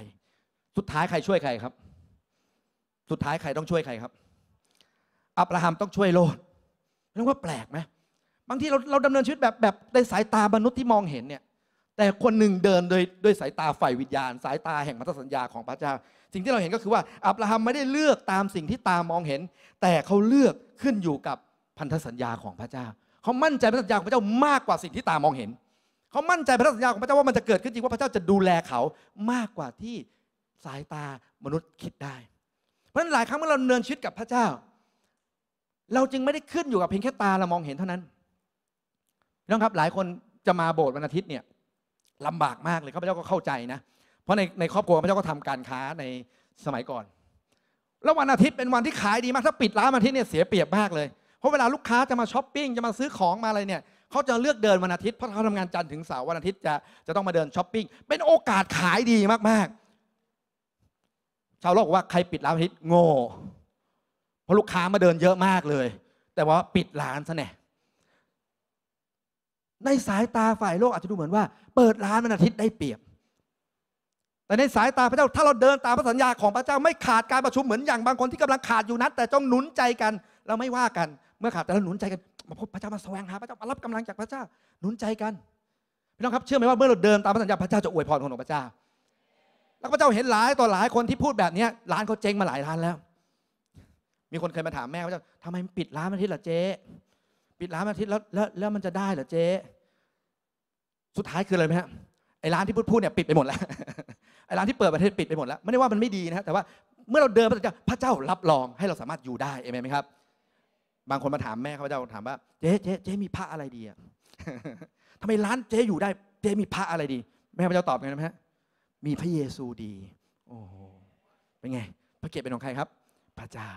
สุดท้ายใครช่วยใครครับ สุดท้ายใครต้องช่วยใครครับอับราฮัมต้องช่วยโลดเรียกว่าแปลกไหมบางทีเราเราดำเนินชีวิตแบบแบบในสายตามนุษย์ที่มองเห็นเนี่ยแต่คนหนึ่งเดินโดยด้วยสายตาฝ่ายวิญญาณสายตาแห่งพันธสัญญาของพระเจ้า สิ่งที่เราเห็นก็คือว่าอับราฮัมไม่ได้เลือกตามสิ่งที่ตามองเห็น แต่เขาเลือกขึ้นอยู่กับพันธสัญญาของพระเจ้า เขามั่นใจพันธสัญญาของพระเจ้ามากกว่าสิ่งที่ตามองเห็น เขามั่นใจพันธสัญญาของพระเจ้าว่ามันจะเกิดขึ้นจริงว่าพระเจ้าจะดูแลเขามากกว่าที่สายตามนุษย์คิดได้ เพราะฉะนั้นหลายครั้งเมื่อเราเนินชีวิตกับพระเจ้าเราจึงไม่ได้ขึ้นอยู่กับเพียงแค่ตาเรามองเห็นเท่านั้นน้องครับหลายคนจะมาโบสถ์วันอาทิตย์เนี่ยลำบากมากเลยครับพระเจ้าก็เข้าใจนะเพราะในในครอบครัวพระเจ้าก็ทำการค้าในสมัยก่อนแล้ววันอาทิตย์เป็นวันที่ขายดีมาก ถ้าปิดร้านอาทิตย์เนี่ยเสียเปรียบมากเลยเพราะเวลาลูกค้าจะมาช้อปปิ้งจะมาซื้อของมาอะไรเนี่ยเขาจะเลือกเดินวันอาทิตย์ เพราะเขาทำงานจันทร์ถึงเสาร์วันอาทิตย์จะจะต้องมาเดินช้อปปิ้งเป็นโอกาสขายดีมาก ๆ ชาวโลกว่าใครปิดร้านอาทิตย์โง่ราะลูกค้ามาเดินเยอะมากเลย แต่ว่าปิดร้านซะแน่ในสายตาฝ่ายโลกอาจจะดูเหมือนว่าเปิดร้านวันอาทิตย์ได้เปรียบ แต่ในสายตาพระเจ้า ถ้าเราเดินตามพระสัญญา ของพระเจ้าไม่ขาดการประชุมเหมือนอย่างบางคนที่กำลังขาดอยู่นัดแต่จ้องหนุนใจกัน เราไม่ว่ากัน เมื่อขาดแต่เราหนุนใจกันมาพบพระเจ้ามาแสวงหาพระเจ้ามารับกำลังจากพระเจ้าหนุนใจกันพี่น้องครับเชื่อไหมว่าเมื่อเราเดินตามพระสัญญาพระเจ้าจะอวยพรของพระเจ้า แล้วพระเจ้าเห็นหลายต่อหลายคนที่พูดแบบนี้ร้านเขาเจ๊งมาหลายร้านแล้วมีคนเคยมาถามแม่ว่าทำไมปิดร้านอาทิตย์ละเจ๊ปิดร้านอาทิตย์แล้วแล้วแล้วมันจะได้เหรอเจ๊สุดท้ายคืออะไรไหมฮะไอ้ร้านที่พูดพูดเนี่ยปิดไปหมดแล้วไอ้ร้านที่เปิดประเทศปิดไปหมดแล้วไม่ได้ว่ามันไม่ดีนะฮะแต่ว่าเมื่อเราเดินพระเจ้าพระเจ้ารับรอง ให้เราสามารถอยู่ได้เอเมนไหมครับ บางคนมาถามแม่พระเจ้าถามว่าเจ๊เจ๊เจ๊มีพระอะไรดีอ่ะทำไมร้านเจ๊อยู่ได้ เจ๊มีพระอะไรดี แม่พระเจ้าตอบไงนะฮะมีพระเยซูดี โอ้โหเป็นไง พระเกียรติเป็นของใครครับ พระเจ้า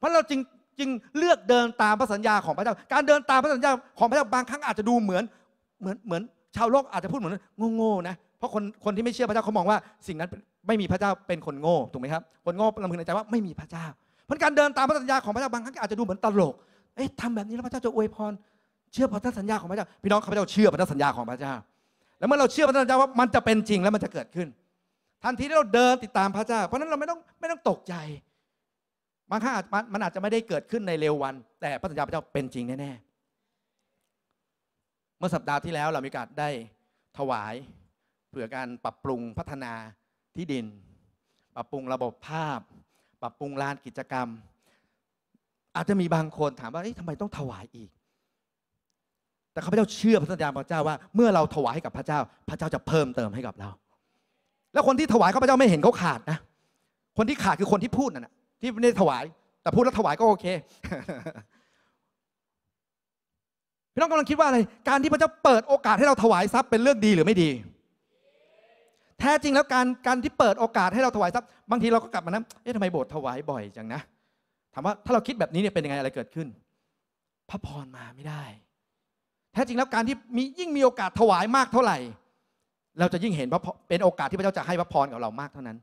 เพราะเราจึงจึงเลือกเดินตามพระสัญญาของพระเจ้า การเดินตามพระสัญญาของพระเจ้าบางครั้งอาจจะดูเหมือนเหมือนเหมือนชาวโลกอาจจะพูดเหมือนโง่ๆนะเพราะคนคนที่ไม่เชื่อพระเจ้าเขามองว่าสิ่งนั้นไม่มีพระเจ้าเป็นคนโง่ถูกไหมครับคนโง่ลำพึงในใจว่าไม่มีพระเจ้า เพราะการเดินตามพระสัญญาของพระเจ้าบางครั้งอาจจะดูเหมือนตลกเอ๊ะทำแบบนี้แล้วพระเจ้าจะอวยพร เชื่อพระธสัญญาของพระเจ้าพี่น้องข้าพเจ้าเชื่อพระธสัญญาของพระเจ้า แล้วเมื่อเราเชื่อพระธสัญญาว่ามันจะเป็นจริงแล้วมันจะเกิดขึ้น ทันทีที่เราเดินติดตามพระเจ้า เพราะนั้นเราไม่ต้องไม่ต้องตกใจบางครั้งมันอาจจะไม่ได้เกิดขึ้นในเร็ววัน แต่พระสัญญาพระเจ้าเป็นจริงแน่ๆเมื่อสัปดาห์ที่แล้วเรามีการได้ถวายเผื่อการปรับปรุงพัฒนาที่ดิน ปรับปรุงระบบภาพ ปรับปรุงลานกิจกรรม อาจจะมีบางคนถามว่าทำไมต้องถวายอีก แต่ข้าพเจ้าเชื่อพระสัญญาพระเจ้าว่าเมื่อเราถวายให้กับพระเจ้า พระเจ้าจะเพิ่มเติมให้กับเรา แล้วคนที่ถวายข้าพเจ้าไม่เห็นเขาขาดนะ คนที่ขาดคือคนที่พูดนั่นแหะที่ไม่ได้ถวาย แต่พูดแล้วถวาย ก็โอเคพี่น้องกำลังคิดว่าอะไรการที่พระเจ้าเปิดโอกาสให้เราถวายทรัพย์เป็นเรื่องดีหรือไม่ดี แท้จริงแล้วการการที่เปิดโอกาสให้เราถวายทรัพย์บางทีเราก็กลับมานะเอ๊ะทำไมโบสถ์ถวายบ่อยจังนะถามว่าถ้าเราคิดแบบนี้เนี่ยเป็นยังไงอะไรเกิดขึ้น พระพรมาไม่ได้ แท้จริงแล้วการที่มียิ่งมีโอกาสถวายมากเท่าไหร่เราจะยิ่งเห็นว่าเป็นโอกาสที่พระเจ้าจะให้พระพรกับเรามากเท่านั้น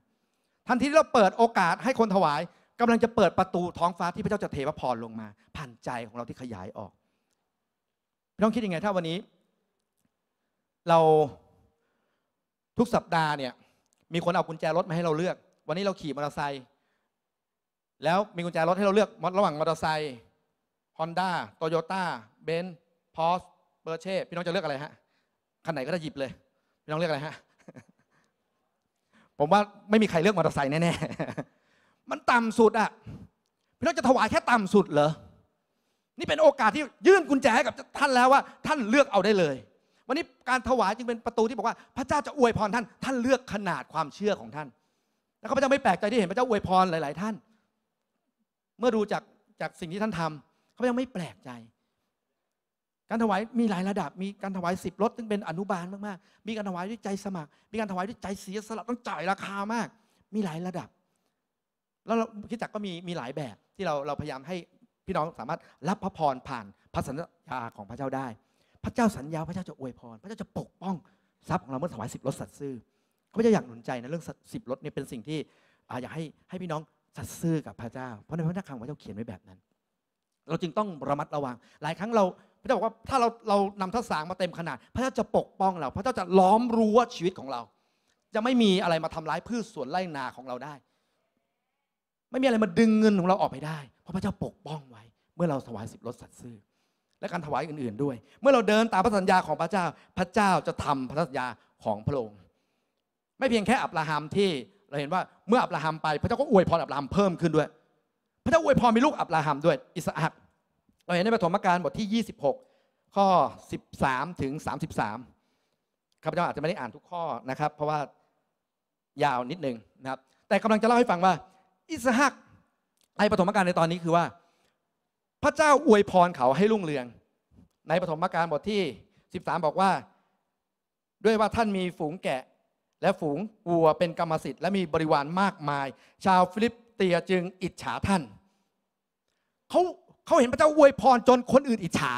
ทันทีที่เราเปิดโอกาสให้คนถวายกำลังจะเปิดประตูท้องฟ้าที่พระเจ้าจะเทพระพรลงมา ผ่านใจของเราที่ขยายออก พี่น้องคิดยังไงถ้าวันนี้ เราทุกสัปดาห์เนี่ย มีคนเอากุญแจรถมาให้เราเลือก วันนี้เราขี่มอเตอร์ไซค์แล้วมีกุญแจรถให้เราเลือกระหว่างมอเตอร์ไซค์ฮอนด้าโตโยต้าเบนซ์พอชเบอร์เช่พี่น้องจะเลือกอะไรฮะคันไหนก็ได้หยิบเลย พี่น้องเลือกอะไรฮะผมว่าไม่มีใครเลือกมอเตอร์ไซค์แน่ๆมันต่ำสุดอะพี่น้องจะถวายแค่ต่ำสุดเหรอ นี่เป็นโอกาสที่ยื่นกุญแจให้กับท่านแล้วว่า ท่านเลือกเอาได้เลยวันนี้การถวายจึงเป็นประตูที่บอกว่าพระเจ้าจะอวยพรท่านท่านเลือกขนาดความเชื่อของท่าน แล้วพระเจ้าไม่แปลกใจที่เห็นพระเจ้าอวยพรหลายๆท่าน เมื่อดูจากจากสิ่งที่ท่านทำเขาจ้าไม่แปลกใจ การถวายมีหลายระดับ มีการถวายสิบรถซึ่งเป็นอนุบาลมากๆมีการถวายด้วยใจสมัคร มีการถวายด้วยใจเสียสละต้องจ่ายราคามาก มีหลายระดับแล้วคิดจักก็มีมีหลายแบบที่เราเราพยายามให้พี่น้องสามารถรับพระพรผ่านพระสัญญาของพระเจ้าได้ พระเจ้าสัญญาพระเจ้าจะอวยพร พระเจ้าจะปกป้อง ทรัพย์ของเราเมื่อถวายสิบรถสัตซ์ซื่อพระเจ้าอยากหนุนใจนะเรื่องสิบรถเนี่ยเป็นสิ่งที่อยากให้ให้พี่น้องสัตซ์ซื่อกับพระเจ้า เพราะในพระนักขังพระเจ้าเขียนไว้แบบนั้น เราจึงต้องระมัดระวังหลายครั้งเราพระเจ้าบอกว่าถ้าเราเรานำทัศางมาเต็มขนาด พระเจ้าจะปกป้องเราพระเจ้าจะล้อมรั้วชีวิตของเรา จะไม่มีอะไรมาทำร้ายพืชสวนไร่นาของเราได้ไม่มีอะไรมาดึงเงินของเราออกไปได้เพราะพระเจ้าปกป้องไว้ เมื่อเราถวายสิบรถสัตว์ซื่อและการถวายอื่น ๆด้วย เมื่อเราเดินตามพระสัญญาของพระเจ้าพระเจ้าจะทำพระสัญญาของพระองค์ ไม่เพียงแค่อับราฮัมที่เราเห็นว่าเมื่ออับราฮัมไป พระเจ้าก็อวยพรอับราฮัมเพิ่มขึ้นด้วย พระเจ้าอวยพรมีลูกอับราฮัมด้วยอิสอักเราเห็นในปฐมกาลบทที่ 26 ข้อ 13ถึง33รัาพเจ้าอาจจะไม่ได้อ่านทุกข้อนะครับ เพราะว่ายาวนิดนึงนะครับ แต่กำลังจะเล่าให้ฟังว่าอิสหักในปฐมกาลในตอนนี้คือว่า พระเจ้าอวยพรเขาให้รุ่งเรือง ในปฐมกาลบทที่ 13 บอกว่า ด้วยว่าท่านมีฝูงแกะและฝูงวัวเป็นกรรมสิทธิ์และมีบริวารมากมาย ชาวฟิลิปเตียจึงอิจฉาท่านเขาเขาเห็นพระเจ้าอวยพรจนคนอื่นอิจฉา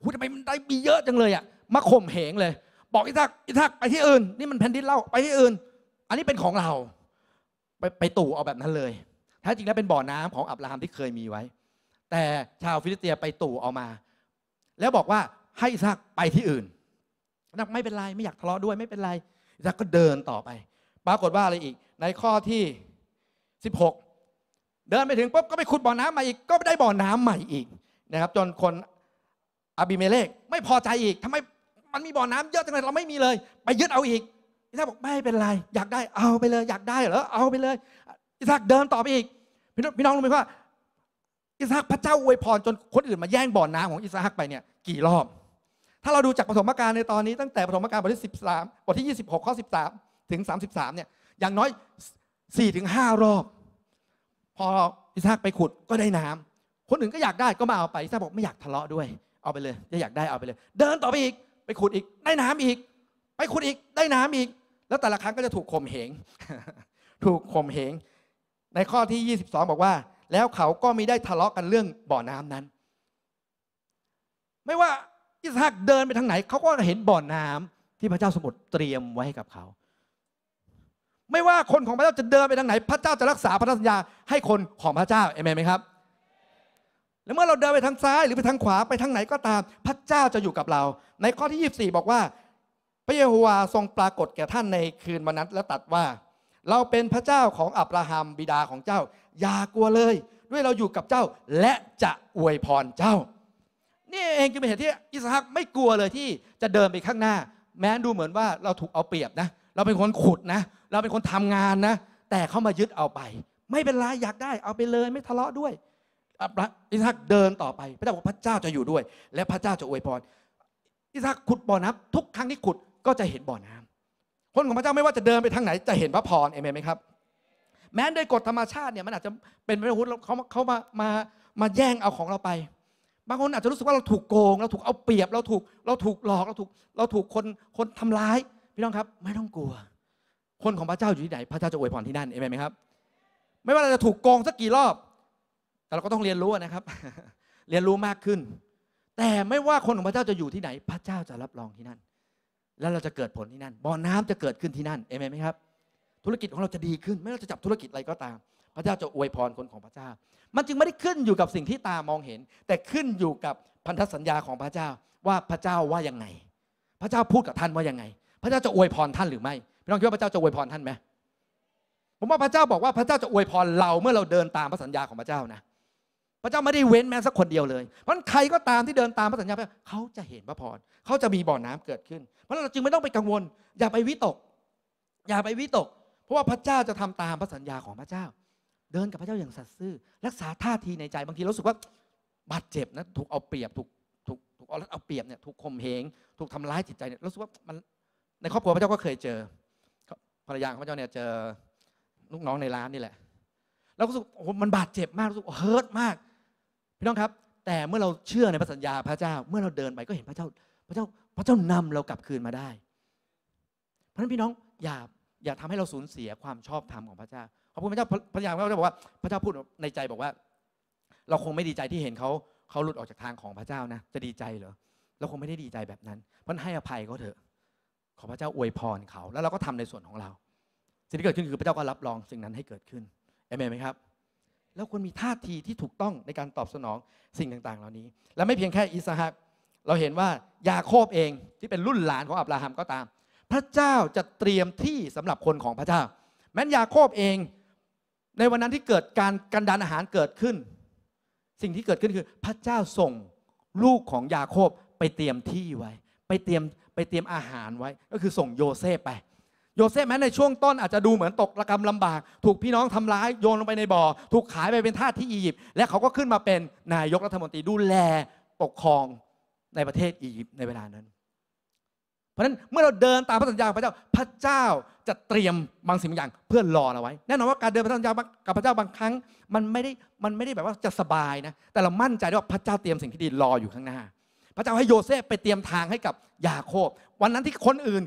หูทำไมมันได้มีเยอะจังเลยอ่ะมาข่มเหงเลย บอกอิทักอิทักไปที่อื่นนี่มันแผ่นดินเล่าไปที่อื่น อันนี้เป็นของเราไปไปตู่เอาแบบนั้นเลยแท้จริงแล้ว เป็นบ่อน้ำของอับราฮัมที่เคยมีไว้ แต่ชาวฟิลิสเตียไปตู่ออกมา แล้วบอกว่าให้อิสหักไปที่อื่นนักไม่เป็นไรไม่อยากทะเลาะด้วยไม่เป็นไรอิสหักก็เดินต่อไป ปรากฏว่าอะไรอีก ในข้อที่ 16 เดินไปถึง ปุ๊บ ก็ไปขุดบ่อน้ำมาอีกก็ได้บ่อน้ำใหม่อีกนะครับ จนคนอาบิเมเลกไม่พอใจอีกทำไมมันมีบ่อน้ำเยอะจังเลยเราไม่มีเลย ไปยึดเอาอีกอิสหักบอกไม่เป็นไรอยากได้เอาไปเลย อยากได้เหรอเอาไปเลยอิสหักเดินต่อไปอีกพี่น้องรู้ไหมว่าอิสหักพระเจ้าอวยพรจนคนอื่นมาแย่งบ่อนน้ำของอิสหักไปเนี่ย กี่รอบ ถ้าเราดูจากปฐมกาลในตอนนี้ตั้งแต่ปฐมกาลบทที่13บทที่ 26ข้อ 13ถึง33เนี่ยอย่างน้อย4่ถึงรอบพออิสหักไปขุดก็ได้น้ำ คนอื่นก็อยากได้ก็มาเอาไปอิสหักบอกไม่อยากทะเลาะด้วยเอาไปเลยจะอยากได้เอาไปเลย เดินต่อไปอีกไปขุดอีกได้น้ำอีก ไปขุดอีกได้น้ำอีก แล้วแต่ละครั้งก็จะถูกข่มเหงถูกข่มเหงในข้อที่ 22 บอกว่า แล้วเขาก็ไม่ได้ทะเลาะกันเรื่องบ่อน้ำนั้น ไม่ว่าอิสฮักเดินไปทางไหนเขาก็เห็นบ่อน้ำที่พระเจ้าสมุดรเตรียมไว้ให้กับเขา ไม่ว่าคนของพระเจ้าจะเดินไปทางไหนพระเจ้าจะรักษาพันธสัญญาให้คนของพระเจ้าเอเมนไหมครับแล้วเมื่อเราเดินไปทางซ้ายหรือไปทางขวาไปทางไหนก็ตามพระเจ้าจะอยู่กับเรา ในข้อที่24บอกว่าพระเยโฮวาทรงปรากฏแก่ท่านในคืนวันนั้นและตัดว่าเราเป็นพระเจ้าของอับราฮัมบิดาของเจ้าอย่ากลัวเลยด้วยเราอยู่กับเจ้า และจะอวยพรเจ้า นี่เองคือเป็นเหตุที่ อิสฮักไม่กลัวเลยที่จะเดินไปข้างหน้า แม้ดูเหมือนว่าเราถูกเอาเปรียบนะ เราเป็นคนขุดนะ เราเป็นคนทำงานนะแต่เขามายึดเอาไป ไม่เป็นไรอยากได้ เอาไปเลยไม่ทะเลาะด้วย อิสฮักเดินต่อไป พระเจ้าบอกพระเจ้าจะอยู่ด้วย และพระเจ้าจะอวยพรอิสฮักขุดบ่อน้ำทุกครั้งที่ขุดก็จะเห็นบ่อน้ำคนของพระเจ้าไม่ว่าจะเดินไปทางไหนจะเห็นพระพรเอเมนไหมครับ แม้โดยกฎธรรมชาติเนี่ยมันอาจจะเป็นได้คุณเขาเขามามามาแย่งเอาของเราไป บางคนอาจจะรู้สึกว่าเราถูกโกงเราถูกเอาเปรียบเราถูกเราถูกหลอกเราถูกเราถูกคนคนทำร้ายพี่น้องครับ ไม่ต้องกลัว คนของพระเจ้าอยู่ที่ไหน พระเจ้าจะอวยพรที่นั่นเอเมนไหมครับ ไม่ว่าเราจะถูกโกงสักกี่รอบแต่เราก็ต้องเรียนรู้นะครับ เรียนรู้มากขึ้น แต่ไม่ว่าคนของพระเจ้าจะอยู่ที่ไหน พระเจ้าจะรับรองที่นั่นแล้วเราจะเกิดผลที่นั่นบ่อน้ำจะเกิดขึ้นที่นั่น เอเมนไหมครับ ธุรกิจของเราจะดีขึ้น ไม่ว่าจะจับธุรกิจอะไรก็ตาม พระเจ้าจะอวยพรคนของพระเจ้า มันจึงไม่ได้ขึ้นอยู่กับสิ่งที่ตามองเห็น แต่ขึ้นอยู่กับพันธสัญญาของพระเจ้าว่าพระเจ้าว่ายังไง พระเจ้าพูดกับท่านว่ายังไง พระเจ้าจะอวยพรท่านหรือไม่พี่น้องคิดว่าพระเจ้าจะอวยพรท่านไหมผมว่าพระเจ้าบอกว่าพระเจ้าจะอวยพรเราเมื่อเราเดินตามพระสัญญาของพระเจ้านะพระเจ้าไม่ได้เว้นแม้สักคนเดียวเลย เพราะใครก็ตามที่เดินตามพระสัญญาเขาจะเห็นพระพร เขาจะมีบ่อน้ำเกิดขึ้นเพราะเราจึงไม่ต้องไปกังวล อย่าไปวิตก อย่าไปวิตก เพราะว่าพระเจ้าจะทำตามพระสัญญาของพระเจ้า เดินกับพระเจ้าอย่างสัตย์ซื่อรักษาท่าทีในใจบางทีเราสึกว่าบาดเจ็บนะถูกเอาเปรียบถูกถูกถูกเอาเอาเปรียบเนี่ยถูกข่มเหงถูกทำร้ายจิตใจเนี่ยเราสึกว่ามันในครอบครัวพระเจ้าก็เคยเจอภรรยาของพระเจ้าเนี่ยเจอลูกน้องในร้านนี่แหละเราก็สึกโอ้มันบาดเจ็บมากรู้สึกเฮิร์ตมากพี่น้องครับแต่เมื่อเราเชื่อในพระสัญญาพระเจ้าเมื่อเราเดินไปก็เห็นพระเจ้า พระเจ้าพระเจ้านำเรากลับคืนมาได้ เพราะฉะนั้นพี่น้องอย่าอย่าทำให้เราสูญเสียความชอบธรรมของพระเจ้าขอบคุณพระเจ้าพระยาพระเจ้าบอกว่าพระเจ้าพูดในใจบอกว่า เราคงไม่ดีใจที่เห็นเขาเขาหลุดออกจากทางของพระเจ้านะ จะดีใจเหรอเราคงไม่ได้ดีใจแบบนั้น เพราะให้อภัยเขาเถอะขอพระเจ้าอวยพรเขา แล้วเราก็ทำในส่วนของเรา สิ่งที่เกิดขึ้นคือพระเจ้าก็รับรองสิ่งนั้นให้เกิดขึ้นเอเมนไหมครับเราควรมีท่าทีที่ถูกต้องในการตอบสนองสิ่งต่างๆเหล่านี้ และไม่เพียงแค่อิสหักเราเห็นว่ายาโคบเองที่เป็นรุ่นหลานของอับราฮัมก็ตาม พระเจ้าจะเตรียมที่สำหรับคนของพระเจ้า แม้นยาโคบเอง ในวันนั้นที่เกิดการกันดานอาหารเกิดขึ้น สิ่งที่เกิดขึ้นคือ พระเจ้าส่งลูกของยาโคบไปเตรียมที่ไว้ ไปเตรียมไปเตรียมอาหารไว้ ก็คือส่งโยเซฟไปโยเซฟแม้ในช่วงต้นอาจจะดูเหมือนตกระกรรมลำบาก ถูกพี่น้องทำร้าย โยนลงไปในบ่อ ถูกขายไปเป็นทาสที่อียิปต์และเขาก็ขึ้นมาเป็นนายกรัฐมนตรีดูแล ปกครองในประเทศอียิปต์ในเวลานั้น เพราะฉะนั้นเมื่อเราเดินตามพระสัญญาของพระเจ้าพระเจ้าจะเตรียมบางสิ่งบางอย่างเพื่อรอเราไว้แน่นอนว่าการเดินพระสัญญากับพระเจ้าบางครั้ง มันไม่ได้มันไม่ได้แบบว่าจะสบายนะแต่เรามั่นใจด้ว่าพระเจ้าเตรียมสิ่งที่ดีรออยู่ข้างหน้า พระเจ้าให้โยเซฟไปเตรียมทางให้กับยาโคบวันนั้นที่คนอื่น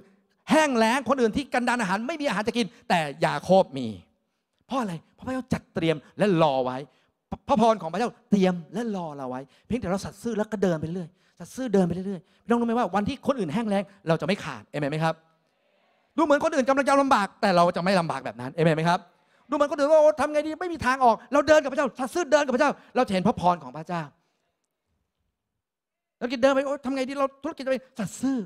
แห้งแล้งคนอื่นที่กันดานอาหารไม่มีอาหารจะกินแต่ยาโคบมีเพราะอะไรเพราะพระเจ้า จัดเตรียมและรอไว้ พระพรของพระเจ้าเตรียมและรอเราไว้เพียงแต่เราสัตซ์ซื่อแล้วก็เดินไปเรื่อยสัตซ์ซื่อเดินไปเรื่อยน้องรู้ไหมว่าวันที่คนอื่นแห้งแล้ง เราจะไม่ขาดเอเมนไหมครับ ดูเหมือนคนอื่นกำลังจะลำบากแต่เราจะไม่ลำบากแบบนั้นเอเมนไหมครับดูเหมือนคนอื่นว่าทำไงดีไม่มีทางออก เราเดินกับพระเจ้า สัตซ์ซื่อเดินกับพระเจ้า เราจะเห็นพระพรของพระเจ้าเรากินเดินไปโอ้ทำไงดีเราธุรกิจไปสัตซ์ซื่อ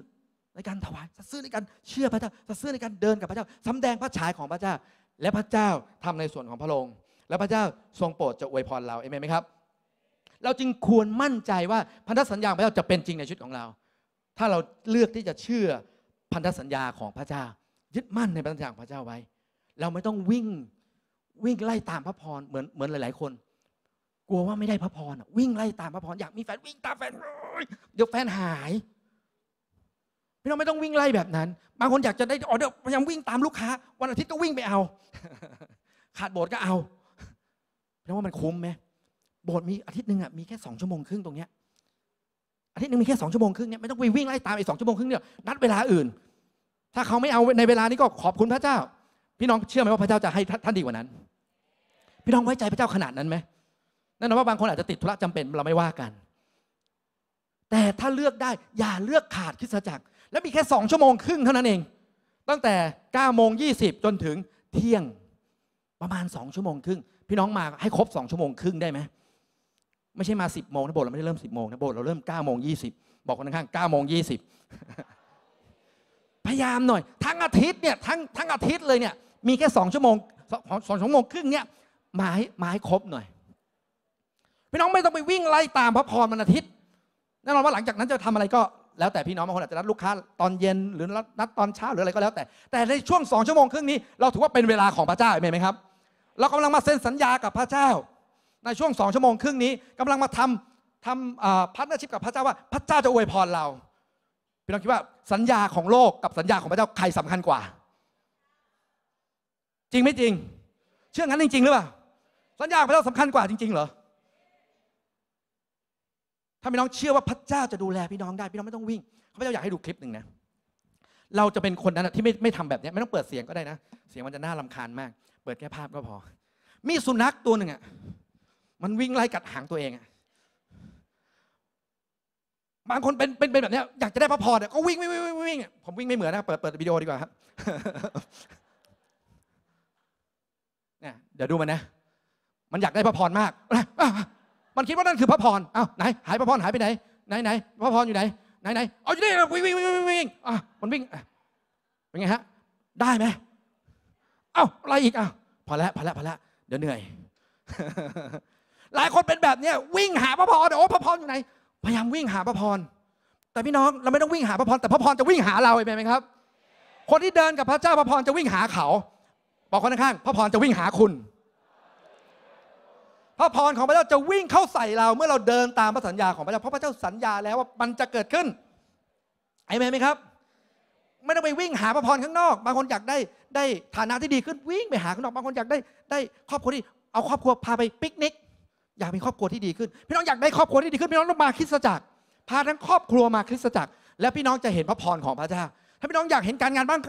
ในการถวายสัตย์ซื่อในการเชื่อพระเจ้าสัตย์ซื่อในการเดินกับพระเจ้าสำแดงพระฉายของพระเจ้าและพระเจ้าทำในส่วนของพระองค์ และพระเจ้าทรงโปรดจะอวยพรเราเอเมนไหมครับ เราจึงควรมั่นใจว่าพันธสัญญาพระเจ้าจะเป็นจริงในชีวิตของเรา ถ้าเราเลือกที่จะเชื่อพันธสัญญาของพระเจ้ายึดมั่นในพันธสัญญาของพระเจ้าไว้ เราไม่ต้องวิ่งวิ่งไล่ตามพระพรเหมือนเหมือนหลายๆคน กลัวว่าไม่ได้พระพรวิ่งไล่ตามพระพรอยากมีแฟนวิ่งตามแฟนเดี๋ยวแฟนหายพี่น้องไม่ต้องวิ่งไล่แบบนั้น บางคนอยากจะได้ออเดอร์พยายามวิ่งตามลูกค้า วันอาทิตย์ก็วิ่งไปเอา ขาดโบสถ์ก็เอาพี่น้องว่ามันคุ้มไหม โบสถ์มีอาทิตย์หนึ่งอ่ะมีแค่สองชั่วโมงครึ่งตรงเนี้ยอาทิตย์หนึ่งมีแค่สองชั่วโมงครึ่งเนี้ยไม่ต้องไปวิ่งไล่ตามไอ้สองชั่วโมงครึ่งเนี่ยนัดเวลาอื่น ถ้าเขาไม่เอาในเวลานี้ก็ขอบคุณพระเจ้า พี่น้องเชื่อไหมว่าพระเจ้าจะให้ท่านดีกว่านั้น พี่น้องไว้ใจพระเจ้าขนาดนั้นไหมนั่นหมายว่าบางคนอาจจะติดธุระจำเป็นเราไม่ว่ากัน แต่ถ้าเลือกได้อย่าเลือกขาดคริซะจักรและมีแค่2ชั่วโมงครึ่งเท่านั้นเอง ตั้งแต่ 9โมงยีจนถึงเที่ยงประมาณ2ชั่วโมงครึ่งพี่น้องมาให้ครบ2ชั่วโมงครึ่งได้ไหมไม่ใช่มา10โมงนะโบสถ์เราไม่ได้เริ่ม10โมงนะโบสถ์เราเริ่ม9โมงยีบอกคนข้างเก้าโมงยีพยายามหน่อย ทั้งอาทิตย์เนี่ยทั้งทั้งอาทิตย์เลยเนี่ยมีแค่2ชั่วโมงสองชั่วโมงครึ่งเนี่ยมาให้มาให้ครบหน่อย พี่น้องไม่ต้องไปวิ่งไล่ตามพระพรมันอาทิตย์แน่นอนว่าหลังจากนั้นจะทำอะไรก็แล้วแต่พี่น้องบางคนอาจจะนัดลูกค้าตอนเย็นหรือนัดตอนเช้าหรืออะไรก็แล้วแต่แต่ในช่วงสองชั่วโมงครึ่งนี้เราถือว่าเป็นเวลาของพระเจ้าเห็นไหมครับ เรากำลังมาเซ็นสัญญากับพระเจ้า ในช่วงสองชั่วโมงครึ่งนี้กำลังมาทำทำพัฒนาชิพกับพระเจ้าว่าพระเจ้าจะอวยพรเราพี่น้องคิดว่าสัญญาของโลกกับสัญญาของพระเจ้าใครสำคัญกว่า จริงไม่จริง เชื่องั้นจริงๆหรือเปล่า สัญญาของพระเจ้าสำคัญกว่าจริงๆเหรอถ้าพี่น้องเชื่อว่าพระเจ้าจะดูแลพี่น้องได้ พี่น้องไม่ต้องวิ่งพระเจ้าอยากให้ดูคลิปหนึ่งนะ เราจะเป็นคนนั้นที่ไม่ไม่ทำแบบนี้ไม่ต้องเปิดเสียงก็ได้นะเสียงมันจะน่าลำคาญมาก เปิดแค่ภาพก็พอ มีสุนัขตัวหนึ่งอ่ะมันวิ่งไล่กัดหางตัวเองอ่ะ บางคนเป็นเป็นแบบนี้อยากจะได้พระพรเนี่ยก็วิ่งวิ่งวิ่งวิ่งผมวิ่งไม่เหมือนนะเปิดเปิดวิดีโอดีกว่าครับเนี่ยเดี๋ยวดูมันนะมันอยากได้พระพรมากมันคิดว่านั่นคือพระพรอ้าวไหนหายพระพรหายไปไหนไหนไหนพระพรอยู่ไหนไหนไหนเอาอยู่นี่วิ่งวิ่งวิ่งวิ่งวอ่ะมันวิ่งเป็นไงฮะได้ไหมเอ้าอะไรอีกอ้าวพอแล้วพอแล้วพอแล้วเดี๋ยวเหนื่อย หลายคนเป็นแบบเนี้ย วิ่งหาพระพรโอ้พระพรอยู่ไหนพยายามวิ่งหาพระพรแต่พี่น้องเราไม่ต้องวิ่งหาพระพรแต่พระพรจะวิ่งหาเราเองไหมครับ คนที่เดินกับพระเจ้าพระพรจะวิ่งหาเขาบอกคนข้างพระพรจะวิ่งหาคุณพระพรของพระเจ้าจะวิ่งเข้าใส่เรา เมื่อเราเดินตามพระสัญญาของพระเจ้า เพราะพระเจ้าสัญญาแล้วว่ามันจะเกิดขึ้น ไอแมนไหมครับ ไม่ต้องไปวิ่งหาพระพรข้างนอก บางคนอยากได้ได้ฐานะที่ดีขึ้นวิ่งไปหาข้างนอก บางคนอยากได้ ได้ครอบครัวที่เอาครอบครัวพาไปปิกนิก อยากมีครอบครัวที่ดีขึ้น พี่น้องอยากได้ครอบครัวที่ดีขึ้นพี่น้องต้องมาคริสตจักร พาทั้งครอบครัวมาคริสตจักร และพี่น้องจะเห็นพระพรของพระเจ้า ถ้าพี่น้องอยากเห็นการงานบ้าง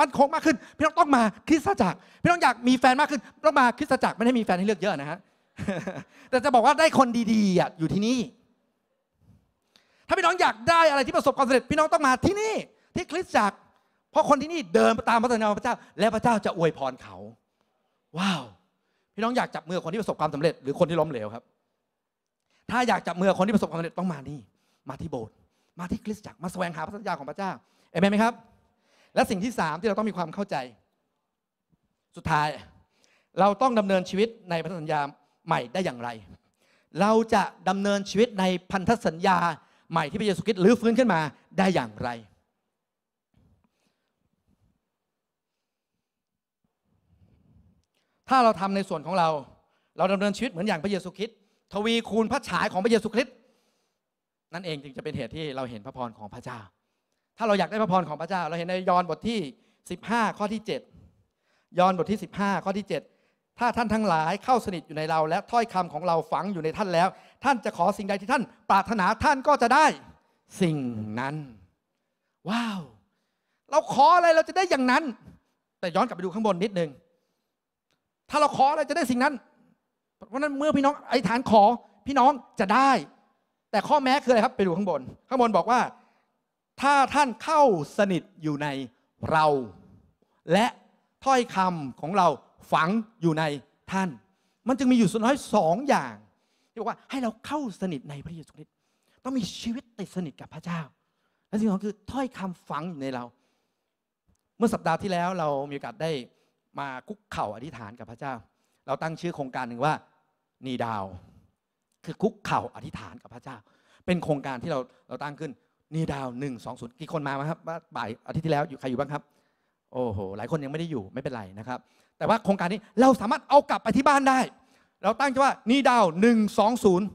มันคงมากขึ้น พี่น้องต้องมาคริสตจักร พี่น้องอยากมีแฟนมากขึ้นต้องมาคริสตจักรไม่ได้มีแฟนให้เลือกเยอะนะฮะแต่จะบอกว่าได้คนดีๆออยู่ที่นี่ ถ้าพี่น้องอยากได้อะไรที่ประสบความสำเร็จพี่น้องต้องมาที่นี่ ที่คริสตจักร เพราะคนที่นี่เดินตามพระสัญญาพระเจ้า และพระเจ้าจะอวยพรเขา ว้าว พี่น้องอยากจับมือคนที่ประสบความสำเร็จหรือคนที่ล้มเหลวครับ ถ้าอยากจับมือคนที่ประสบความสำเร็จต้องมานี่ มาที่โบสถ์มาที่คริสตจักรมาแสวงหาพระสัญญาของพระเจ้าเอเมนไหมครับ และสิ่งที่สามที่เราต้องมีความเข้าใจ สุดท้ายเราต้องดำเนินชีวิตในพระสัญญาใหม่ได้อย่างไร เราจะดำเนินชีวิตในพันธสัญญาใหม่ที่พระเยซูคริสต์รื้อฟื้นขึ้นมาได้อย่างไร ถ้าเราทำในส่วนของเรา เราดำเนินชีวิตเหมือนอย่างพระเยซูคริสต์ทวีคูณพระฉายของพระเยซูคริสต์นั่นเองจึงจะเป็นเหตุที่เราเห็นพระพรของพระเจ้า ถ้าเราอยากได้พระพรของพระเจ้า เราเห็นในยอห์นบทที่ 15 ข้อที่ 7 ยอห์นบทที่ 15 ข้อที่ 7ถ้าท่านทั้งหลายเข้าสนิทอยู่ในเรา และถ้อยคำของเราฝังอยู่ในท่านแล้ว ท่านจะขอสิ่งใดที่ท่านปรารถนาท่านก็จะได้สิ่งนั้น ว้าว เราขออะไรเราจะได้อย่างนั้น แต่ย้อนกลับไปดูข้างบนนิดนึง ถ้าเราขออะไรจะได้สิ่งนั้นเพราะนั้นเมื่อพี่น้องไอ้ฐานขอพี่น้องจะได้ แต่ข้อแม้คืออะไรครับ ไปดูข้างบน ข้างบนบอกว่า ถ้าท่านเข้าสนิทอยู่ในเรา และถ้อยคำของเราฝังอยู่ในท่าน มันจึงมีอยู่ส่วนน้อยสองอย่างที่บอกว่าให้เราเข้าสนิทในพระเยซูคริสต์ต้องมีชีวิตติดสนิทกับพระเจ้าและสิ่งสองคือถ้อยคำฝังอยู่ในเรา เมื่อสัปดาห์ที่แล้วเรา มีโอกาสได้มาคุกเข่าอธิษฐานกับพระเจ้า เราตั้งชื่อโครงการหนึ่งว่านีดาว คือคุกเข่าอธิษฐานกับพระเจ้า เป็นโครงการที่เราเราตั้งขึ้น นีดาวหนึ่งสองศูนย์กี่คนมาไหมครับบ่ายอาทิตย์ที่แล้วอยู่ใครอยู่บ้างครับโอ้โห หลายคนยังไม่ได้อยู่ไม่เป็นไรนะครับแต่ว่าโครงการนี้เราสามารถเอากลับไปที่บ้านได้ เราตั้งใจว่านี่ดาวหนึ่งสองศูนย์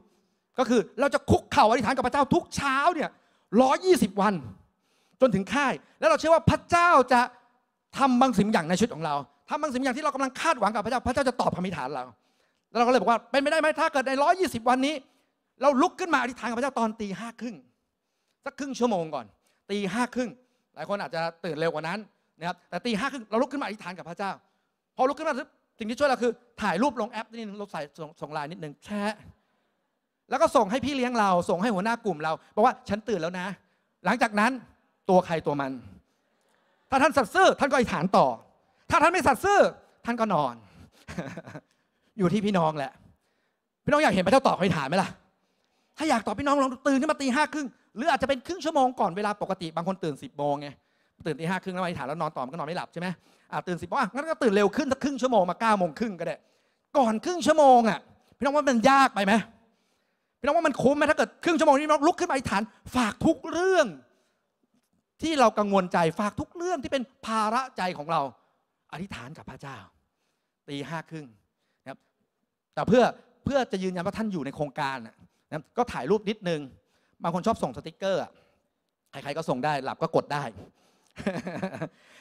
ก็คือเราจะคุกเข่าอธิษฐานกับพระเจ้าทุกเช้าเนี่ยร้อยี่สิบวัน จนถึงค่าย แล้วเราเชื่อว่าพระเจ้าจะทำบางสิ่งอย่างในชีวิตของเราทำบางสิ่งอย่างที่เรากำลังคาดหวังกับพระเจ้าพระเจ้าจะตอบคำอธิษฐานเราแล้วเราก็เลยบอกว่าเป็นไปได้ไหมถ้าเกิดในร้อยี่สิบวันนี้ เราลุกขึ้นมาอธิษฐานกับพระเจ้า ตอนตีห้าครึ่งสักครึ่งชั่วโมงก่อนตีห้าครึ่งหลายคนอาจจะตื่นเร็วกว่านั้นนะครับแต่ตีห้าครึ่งเราลุกขึ้นมาอธิษฐานกับพระเจ้าพอลุกขึ้นมาสิ่งที่ช่วยเราคือถ่ายรูปลงแอปนิดนึงลบใส่ส่งไลน์นิดนึงแช่แล้วก็ส่งให้พี่เลี้ยงเรา ส่งให้หัวหน้ากลุ่มเราบอกว่าฉันตื่นแล้วนะ หลังจากนั้นตัวใครตัวมัน ถ้าท่านสัตซ์ซื่อท่านก็อิฐานต่อ ถ้าท่านไม่สัตซ์ซื่อท่านก็นอนอยู่ที่พี่น้องแหละ พี่น้องอยากเห็นพระเจ้าตอบคำถามไหมล่ะถ้าอยากตอบพี่น้องลองตื่นขึ้นมาตีห้าครึ่งหรืออาจจะเป็นครึ่งชั่วโมงก่อนเวลาปกติบางคนตื่นสิบโมงไงตื่นตีห้าครึ่งแล้วมาอิฐานแล้วนอนต่อมันก็นอนไม่หลับใช่ไหมตื่นสิบโมงงั้นก็ตื่นเร็วขึ้นสักครึ่งชั่วโมงมาเก้าโมงครึ่งก็ได้ ก่อนครึ่งชั่วโมงอ่ะพี่น้องว่ามันยากไปไหมพี่น้องว่ามันคุ้มไหมถ้าเกิดครึ่งชั่วโมงนี้น้องลุกขึ้นไปฐาน ฝากทุกเรื่อง ที่เรากังวลใจฝากทุกเรื่องที่เป็นภาระใจของเรา อธิษฐานกับพระเจ้าตีห้าครึ่งนะครับแต่เพื่อเพื่อจะยืนยันว่าท่านอยู่ในโครงการนะก็ถ่ายรูปนิดนึง บางคนชอบส่งสติกเกอร์ใครๆก็ส่งได้หลับก็กดได้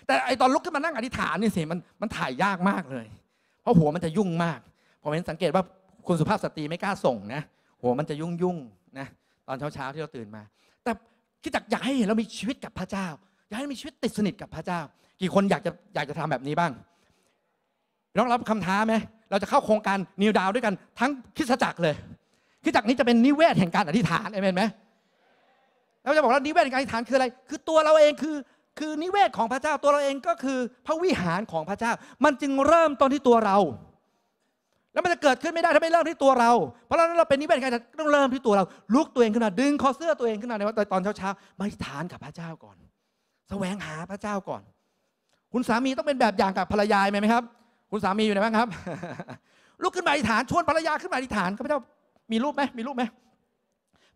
แต่ไอตอนลุกขึ้นมานั่งอธิษฐานนี่สิมันมันถ่ายยากมากเลย เพราะหัวมันจะยุ่งมากผมเห็นสังเกตว่าคุณสุภาพสตรีไม่กล้าส่งนะ หัวมันจะยุ่งยุ่งนะตอนเช้าเช้าที่เราตื่นมา แต่คิดจากอยากให้เห็นเรามีชีวิตกับพระเจ้าอยากให้มีชีวิตติดสนิทกับพระเจ้า กี่คนอยากจะอยากจะทำแบบนี้บ้างน้องรับคำท้าไหมเราจะเข้าโครงการนิวดาวด้วยกันทั้งคิดจักเลยคิดจักนี้จะเป็นนิเวศแห่งการอธิษฐานเอเมนไหมเราจะบอกว่านิเวศแห่งการอธิษฐานคืออะไร คือตัวเราเองคือคือนิเวศของพระเจ้าตัวเราเองก็คือ พระวิหารของพระเจ้า มันจึงเริ่มต้นที่ตัวเรา แล้วมันจะเกิดขึ้นไม่ได้ถ้าไม่เริ่มที่ตัวเราเพราะฉะนั้นเราเป็นนิเวศใครต้องเริ่มที่ตัวเราลุกตัวเองขึ้นมาดึงคอเสื้อตัวเองขึ้นมาในวันตอนเช้าๆมาฐานกับพระเจ้าก่อน แสวงหาพระเจ้าก่อนคุณสามีต้องเป็นแบบอย่างกับภรรยาไหมครับคุณสามีอยู่ไหนบ้างครับลุกขึ้นมาอธิษฐานชวนภรรยาขึ้นมาอธิษฐานกับพเจ้ามีรูปไหมมีรูปไหม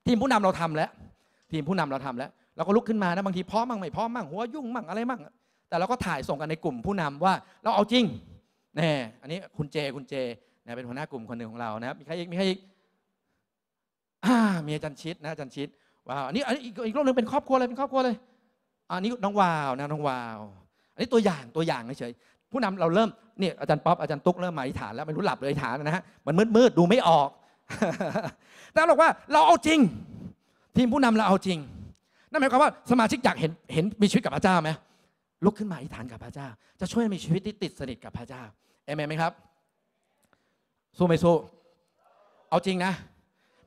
ทีมผู้นำเราทำแล้วทีมผู้นำเราทำแล้วเราก็ลุกขึ้นมานะบางทีพร้อมมั่งไม่พร้อมมั่งหัวยุ่งมั่งอะไรมั่ง แต่เราก็ถ่ายส่งกันในกลุ่มผู้นำว่า เราเอาจริงแน่อันนี้คุณเจคุณเจนยเป็นหัวหน้ากลุ่มคนหนึ่งของเรานะมีใครอีกมีใครอีกมีอาจารย์ชิดนะอาจารย์ชิดว้าวอันนี้อันนี้อีกรอบหนึ่งเป็นครอบครัวเลยเป็นครอบครัวเลยอันนี้น้อง วาวนะน้องวาว อันนี้ตัวอย่างตัวอย่างเฉยผู้นำเราเริ่มเนี่ยอาจารย์ป๊อปอาจารย์ตุ๊กเริ่มมาอธิษฐานแล้วไม่รู้หลับเลยอธิษฐานนะฮะ มันมืดมืดดูไม่ออกแต่บอกว่าเราเอาจริง ทีมผู้นำเราเอาจริงนั่นหมายความว่าสมาชิกอยากเห็นเห็นมีชีวิตกับพระเจ้าไหมลุกขึ้นมาอธิษฐานกับพระเจ้า จะช่วยมีชีวิตที่ติดสนิทกับพระเจ้าเอเมนไหมครับสู้ไมสู้เอาจริงนะ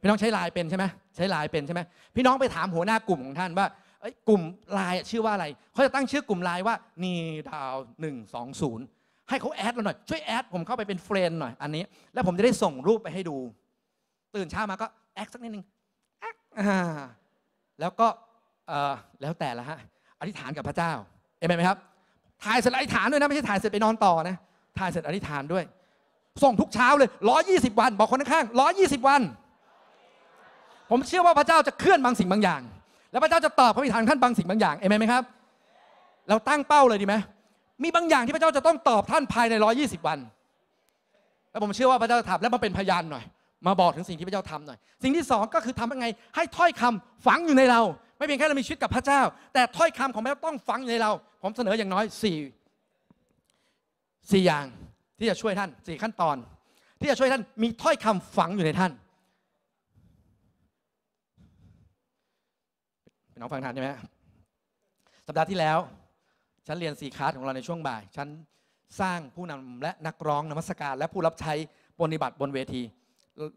พี่น้องใช้ไลน์เป็นใช่ไหมใช้ไลน์เป็นใช่ไหมพี่น้องไปถามหัวหน้ากลุ่มของท่านว่า กลุ่มไลน์ชื่อว่าอะไรเขาจะตั้งชื่อกลุ่มไลน์ว่านีดาวหนึ่งสองศูนย์ให้เขาแอดเราหน่อยช่วยแอดผมเข้าไปเป็นเฟรนหน่อยอันนี้แล้วผมจะได้ส่งรูปไปให้ดู ตื่นเช้ามาก็แอดสักนิดนึงแล้วก็แล้วแต่ละฮะอธิษฐานกับพระเจ้าเอเมนไหมครับถ่ายเสร็จอธิษฐานด้วยนะไม่ใช่ถ่ายเสร็จไปนอนต่อนะถ่ายเสร็จอธิษฐานด้วย ส่งทุกเช้าเลยร้อยี่สิบวันบอกคนข้างร้อยี่สิบวัน ผมเชื่อว่าพระเจ้าจะเคลื่อนบางสิ่งบางอย่าง แล้วพระเจ้าจะตอบคำอธิษฐานท่านบางสิ่งบางอย่างเอเมนไหมครับ เราตั้งเป้าเลยดีไหมมีบางอย่างที่พระเจ้าจะต้องตอบท่านภายในร้อยี่สิบวันแล้วผมเชื่อว่าพระเจ้าจะทำแล้วมาเป็นพยานหน่อย มาบอกถึงสิ่งที่พระเจ้าทำหน่อยสิ่งที่สองก็คือทำยังไงให้ถ้อยคำฝังอยู่ในเราไม่เพียงแค่เรามีชีวิตกับพระเจ้า แต่ถ้อยคำของพระเจ้าต้องฝังอยู่ในเรา ผมเสนออย่างน้อย4ี่สี่อย่างที่จะช่วยท่านสี่ขั้นตอนที่จะช่วยท่านมีถ้อยคำฝังอยู่ในท่านน้องฟังทันใช่ไหมสัปดาห์ที่แล้วฉันเรียนสี่คาสของเราในช่วงบ่ายฉันสร้างผู้นำและนักร้องนมัสการ และผู้รับใช้ปฏิบัติบนเวที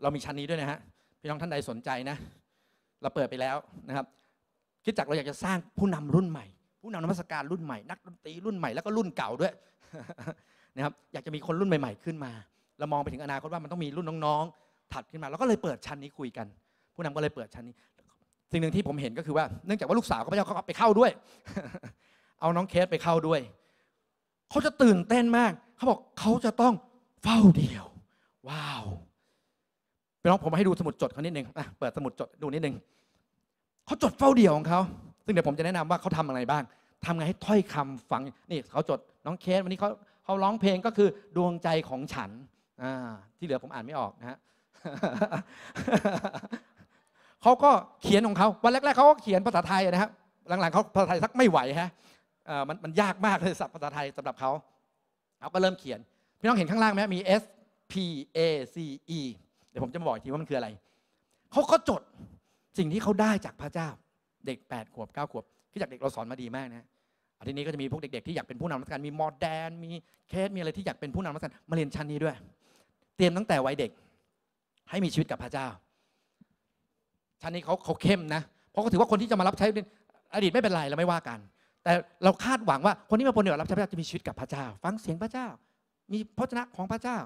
เรามีชั้นนี้ด้วยนะฮะพี่น้องท่านใดสนใจนะ เราเปิดไปแล้วนะครับคิดจักเราอยากจะสร้างผู้นำรุ่นใหม่ ผู้นำนมัสการรุ่นใหม่ นักดนตรีรุ่นใหม่ แล้วก็รุ่นเก่าด้วยนะครับอยากจะมีคนรุ่นใหม่ ๆขึ้นมา เรามองไปถึงอนาคตว่ามันต้องมีรุ่นน้องๆถัดขึ้นมาเราก็เลยเปิดชั้นนี้คุยกัน ผู้นำก็เลยเปิดชั้นนี้ สิ่งหนึ่งที่ผมเห็นก็คือว่าเนื่องจากว่าลูกสาวเขาม่ยเมเขาไปเข้าด้วย เอาน้องเคสไปเข้าด้วยเขาจะตื่นเต้นมากเขาบอกเขาจะต้องเฝ้าเดียว ว้าวไปน้องผมให้ดูสมุดจดเขานิดนึง่เปิดสมุดจดดูนิดนึงเขาจดเฝ้าเดี่ยวของเขา ซึ่งเดี๋ยวผมจะแนะนำว่าเขาทำอะไรบ้าง ทำไงให้ถ้อยคำฟัง นี่เขาจดน้องเคสวันนี้เขาเขาร้องเพลงก็คือดวงใจของฉัน ที่เหลือผมอ่านไม่ออกนะฮะเขาก็เขียนของเขาวันแรกๆเขาก็เขียนภาษาไทยนะครับหลังๆเขาภาษาไทยสักไม่ไหวฮะ มันมันยากมากเลยศัพท์ภาษาไทยสำหรับเขา เขาก็เริ่มเขียน พี่น้องเห็นข้างล่างไหมมี S P A C E เดี๋ยวผมจะบอกทีว่ามันคืออะไร เขาก็จดสิ่งที่เขาได้จากพระเจ้า เด็ก8ปดขวบ9ก้าขวบ ที่จากเด็กเราสอนมาดีมากนะอาทิตย์นี้ก็จะมีพวกเด็กๆ ที่อยากเป็นผู้นำรัฐการมีมอดแดน มีเคสมีอะไรที่อยากเป็นผู้นำรัฐการมาเรียนชั้นนี้ด้วย เตรียมตั้งแต่วัยเด็กให้มีชีวิตกับพระเจ้า ชั้นนี้เขาเขาเข้มนะ เพราะเขาถือว่าคนที่จะมารับใช้ อดีตไม่เป็นไรเราไม่ว่ากัน แต่เราคาดหวังว่าคนที่มาปนเดือวรับใช้พระเจ้าจะมีชีวิตกับพระเจ้า ฟังเสียงพระเจ้า มีพระชนะของพระเจ้า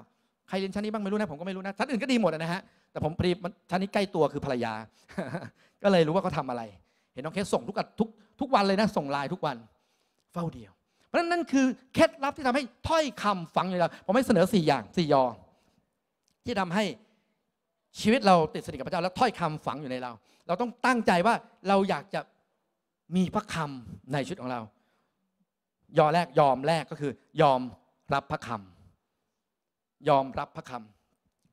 ใครเรียนชั้นนี้บ้างไม่รู้นะผมก็ไม่รู้นะชั้นอื่นก็ดีหมดนะฮะแต่ผมพอดีท่านนี้ใกล้ตัวคือภรรยา ก็เลยรู้ว่าเขาทาอะไร เห็นน้องเคสส่งทุกทุกทุกวันเลยนะ ส่งไลน์ทุกวัน เฝ้าเดียว เพราะนั้นนั่นคือเคล็ดลับที่ทำให้ถ้อยคำฝังในเรา ผมให้เสนอ4อย่าง4ยอที่ทำให้ชีวิตเราติดสนิทกับพระเจ้าแล้วถ้อยคำฝังอยู่ในเรา เราต้องตั้งใจว่าเราอยากจะมีพระคำในชีวิตของเรา ยอแรกยอมแรกก็คือ ยอมรับพระคำยอมรับพระคำ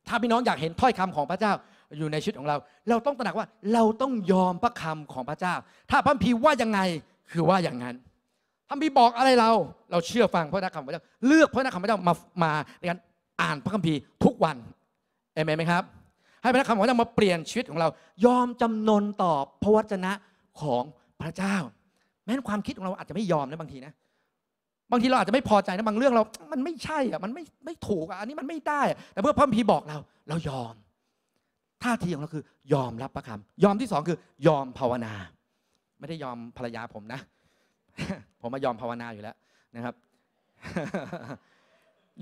ถ้าพี่น้องอยากเห็นถ้อยคำของพระเจ้าอยู่ในชีวิตของเรา เราต้องตระหนักว่าเราต้องยอมพระคำของพระเจ้า ถ้าพระพีว่ายังไงคือว่าอย่างนั้น พระพีบอกอะไรเรา เราเชื่อฟังพระนักคำพระเจ้าเลือก พระคำพระเจ้ามา มาในการอ่านพระคัมภีร์ทุกวัน เอเมนไหมครับ ให้พระนักคำพระเจ้ามาเปลี่ยนชีวิตของเรา ยอมจำนนต่อพระวจนะของพระเจ้า แม้ความคิดของเราอาจจะไม่ยอมในบางทีนะบางที เราอาจจะไม่พอใจนะบางเรื่องเรา มันไม่ใช่อ่ะ มันไม่ไม่ถูกอ่ะ อันนี้มันไม่ได้แต่เมื่อพระพีบอกเรา เรายอม ท่าทีของเราคือ ยอมรับพระคำยอมที่สองคือ ยอมภาวนา ไม่ได้ยอมภรรยาผมนะ ผมมายอมภาวนาอยู่แล้วนะครับ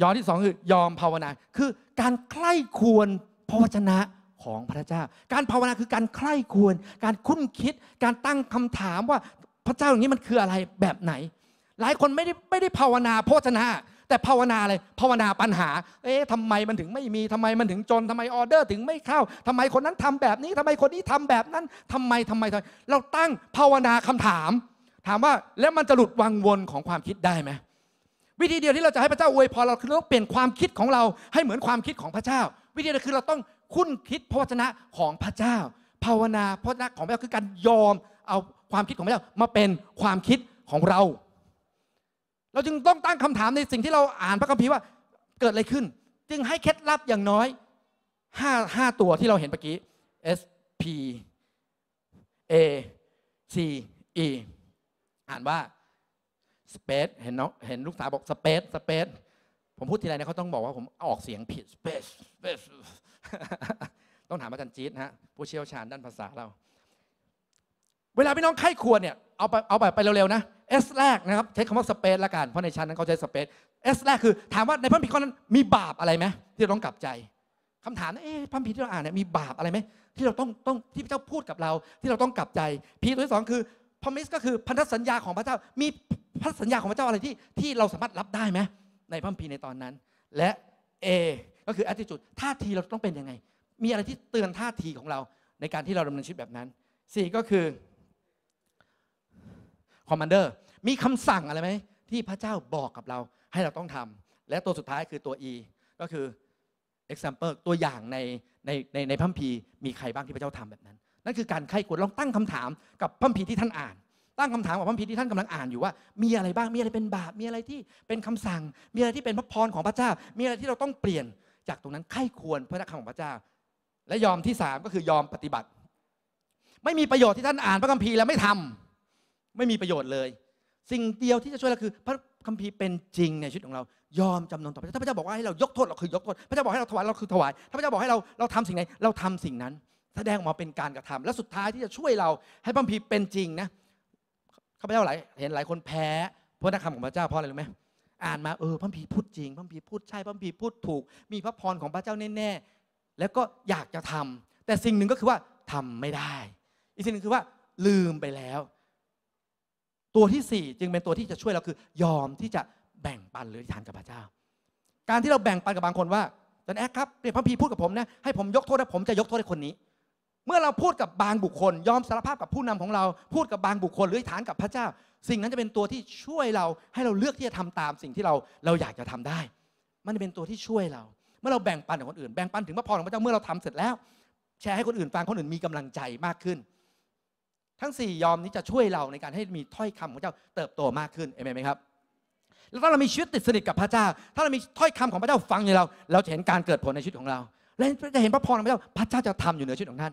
ยอมที่สองคือยอมภาวนา คือการใคร่ควรพระวจนะของพระเจ้า การภาวนาคือการใคร่ควร การคุ้นคิด การตั้งคำถามว่าพระเจ้าอย่างนี้มันคืออะไร แบบไหนหลายคนไม่ได้ไม่ได้ภาวนาโพชนาแต่ภาวนาอะไรภาวนาปัญหา เอ๊ะทำไมมันถึงไม่มีทำไมมันถึงจนทำไมออเดอร์ถึงไม่เข้า ทำไมคนนั้นทำแบบนี้ทำไมคนนี้ทำแบบนั้นทำไมทำไมทำไมเราตั้งภาวนาคำถาม ถามว่าแล้วมันจะหลุดวังวนของความคิดได้ไหมวิธีเดียวที่เราจะให้พระเจ้าอวยพรเราคือต้องเปลี่ยนความคิดของเราให้เหมือนความคิดของพระเจ้า วิธีเดียวคือเราต้องคุ้นคิดพระวจนะของพระเจ้า ภาวนาพระวจนะของพระเจ้าคือการยอมเอาความคิดของพระเจ้ามาเป็นความคิดของเราเราจึงต้องตั้งคำถามในสิ่งที่เราอ่านพระคัมภีร์ว่าเกิดอะไรขึ้น จึงให้เคล็ดลับอย่างน้อย5 5ตัวที่เราเห็นเมื่อกี้ S P A C E อ่านว่า Space เห็นน้องเห็นลูกสาวบอก Space Space ผมพูดทีไรเนี่ยเขาต้องบอกว่าผมออกเสียงผิด Space Space ต้องถามอาจารย์จี๊ดนะฮะ ผู้เชี่ยวชาญด้านภาษาเราเวลาพี่น้องไข้ควรเนี่ยเอาไปเอาไปไปเร็วๆนะเอสแรกนะครับใช้คำว่าสเปซละกันเพราะในชั้นนั้นเขาใช้สเปซเอสแรกคือ ถามว่าในพระบิดข้อนั้นมีบาปอะไรไหมที่ต้องกลับใจคำถามนะเอ๊ะพระบิดที่เราอ่านเนี่ยมีบาปอะไรไหมที่เราต้องต้องที่พระเจ้าพูดกับเราที่เราต้องกลับใจพตัวที่สองคือพมิสก็คือพันธสัญญาของพระเจ้ามีพันธสัญญาของพระเจ้าอะไรที่ที่เราสามารถรับได้ไหมในพระพีในตอนนั้น และเอก็คือ attitude ท่าทีเราต้องเป็นยังไง มีอะไรที่เตือนท่าทีของเราในการที่เราดำเนินชีวิตแบบนั้น4ก็คือคอมมานเดอร์มีคำสั่งอะไรไหมที่พระเจ้าบอกกับเราให้เราต้องทำและตัวสุดท้ายคือตัว E ก็คือ example ตัวอย่างในในในในพัมพีมีใครบ้างที่พระเจ้าทำแบบนั้น นั่นคือการไข้ควรลองตั้งคำถามกับพัมพีที่ท่านอ่าน ตั้งคำถามกับพัมพีที่ท่านกำลังอ่านอยู่ว่ามีอะไรบ้างมีอะไรเป็นบาปมีอะไรที่เป็นคำสั่ง มีอะไรที่เป็นพระพรของพระเจ้า มีอะไรที่เราต้องเปลี่ยนจากตรงนั้นไข้ควรพระคำของพระเจ้า และยอมที่สามก็คือยอมปฏิบัติ ไม่มีประโยชน์ที่ท่านอ่านพระคัมภีร์แล้วไม่ทำไม่มีประโยชน์เลย สิ่งเดียวที่จะช่วยเราคือ พระคัมภีร์เป็นจริงในชีวิตของเรา ยอมจำนนต่อพระเจ้าถ้าพระเจ้าบอกว่าให้เรายกโทษเราคือยกโทษพระเจ้าบอกให้เราถวายเราคือถวายถ้าพระเจ้าบอกให้เราเราทำสิ่งไหนเราทำสิ่งนั้น แสดงออกมาเป็นการกระทำและสุดท้ายที่จะช่วยเรา ให้พระคัมภีร์เป็นจริงนะข้าพเจ้าหลายเห็นหลายคนแพ้พระนคำของพระเจ้าเพราะอะไรรู้ไหมอ่านมาเออพระคัมภีร์พูดจริง พระคัมภีร์พูดใช่พระคัมภีร์พูดถูกมีพระพรของพระเจ้าแน่ ๆ แล้วก็อยากจะทำ แต่สิ่งหนึ่งก็คือว่าทำไม่ได้ อีกสิ่งหนึ่งคือว่าลืมไปแล้วตัวที่ 4 จึงเป็นตัวที่จะช่วยเราคือ ยอมที่จะแบ่งปันหรือทานกับพระเจ้า การที่เราแบ่งปันกับบางคนว่าจันแอ๊ครับเดี๋ยวพระพีพูดกับผมนะ ให้ผมยกโทษนะผมจะยกโทษให้คนนี้ เมื่อเราพูดกับบางบุคคล ยอมสารภาพกับผู้นำของเราพูดกับบางบุคคลหรือฐานกับพระเจ้า สิ่งนั้นจะเป็นตัวที่ช่วยเราให้เราเลือกที่จะทำตามสิ่งที่เราเราอยากจะทำได้ มันเป็นตัวที่ช่วยเรา เมื่อเราแบ่งปันกับคนอื่นแบ่งปันถึงพระพรของพระเจ้าเมื่อเราทำเสร็จแล้ว แชร์ให้คนอื่นฟังคนอื่นมีกำลังใจมากขึ้นทั้ง4ยอมนี้จะช่วยเราในการให้มีถ้อยคำของเจ้าเติบโตมากขึ้นเอเมนไหมครับ แล้วถ้าเรามีชีวิตติดสนิทกับพระเจ้า ถ้าเรามีถ้อยคำของพระเจ้าฟังในเรา เราจะเห็นการเกิดผลในชีวิตของเรา แลวจะเห็นพระพรของพระเจ้า พระเจ้าจะทำอยู่เหนือชีวิตของท่าน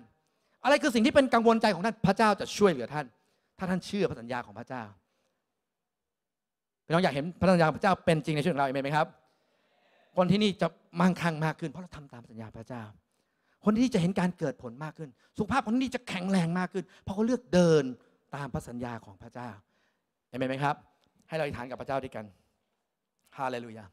อะไรคือสิ่งที่เป็นกังวลใจของท่าน พระเจ้าจะช่วยเหลือท่าน ถ้าท่านเชื่อพระสัญญาของพระเจ้าพี่น้องอยากเห็นพระสัญญาของพระเจ้าเป็นจริงในชีวิตของเราเอเมนไหมครับ คนที่นี่จะมั่งคั่งมากขึ้นเพราะเราทำตามสัญญาพระเจ้าคนที่จะเห็นการเกิดผลมากขึ้น สุขภาพคนที่จะแข็งแรงมากขึ้น เพราะเขาเลือกเดินตามพระสัญญาของพระเจ้า เห็นไหมครับ ให้เราอธิษฐานกับพระเจ้าด้วยกัน ฮาเลลูยา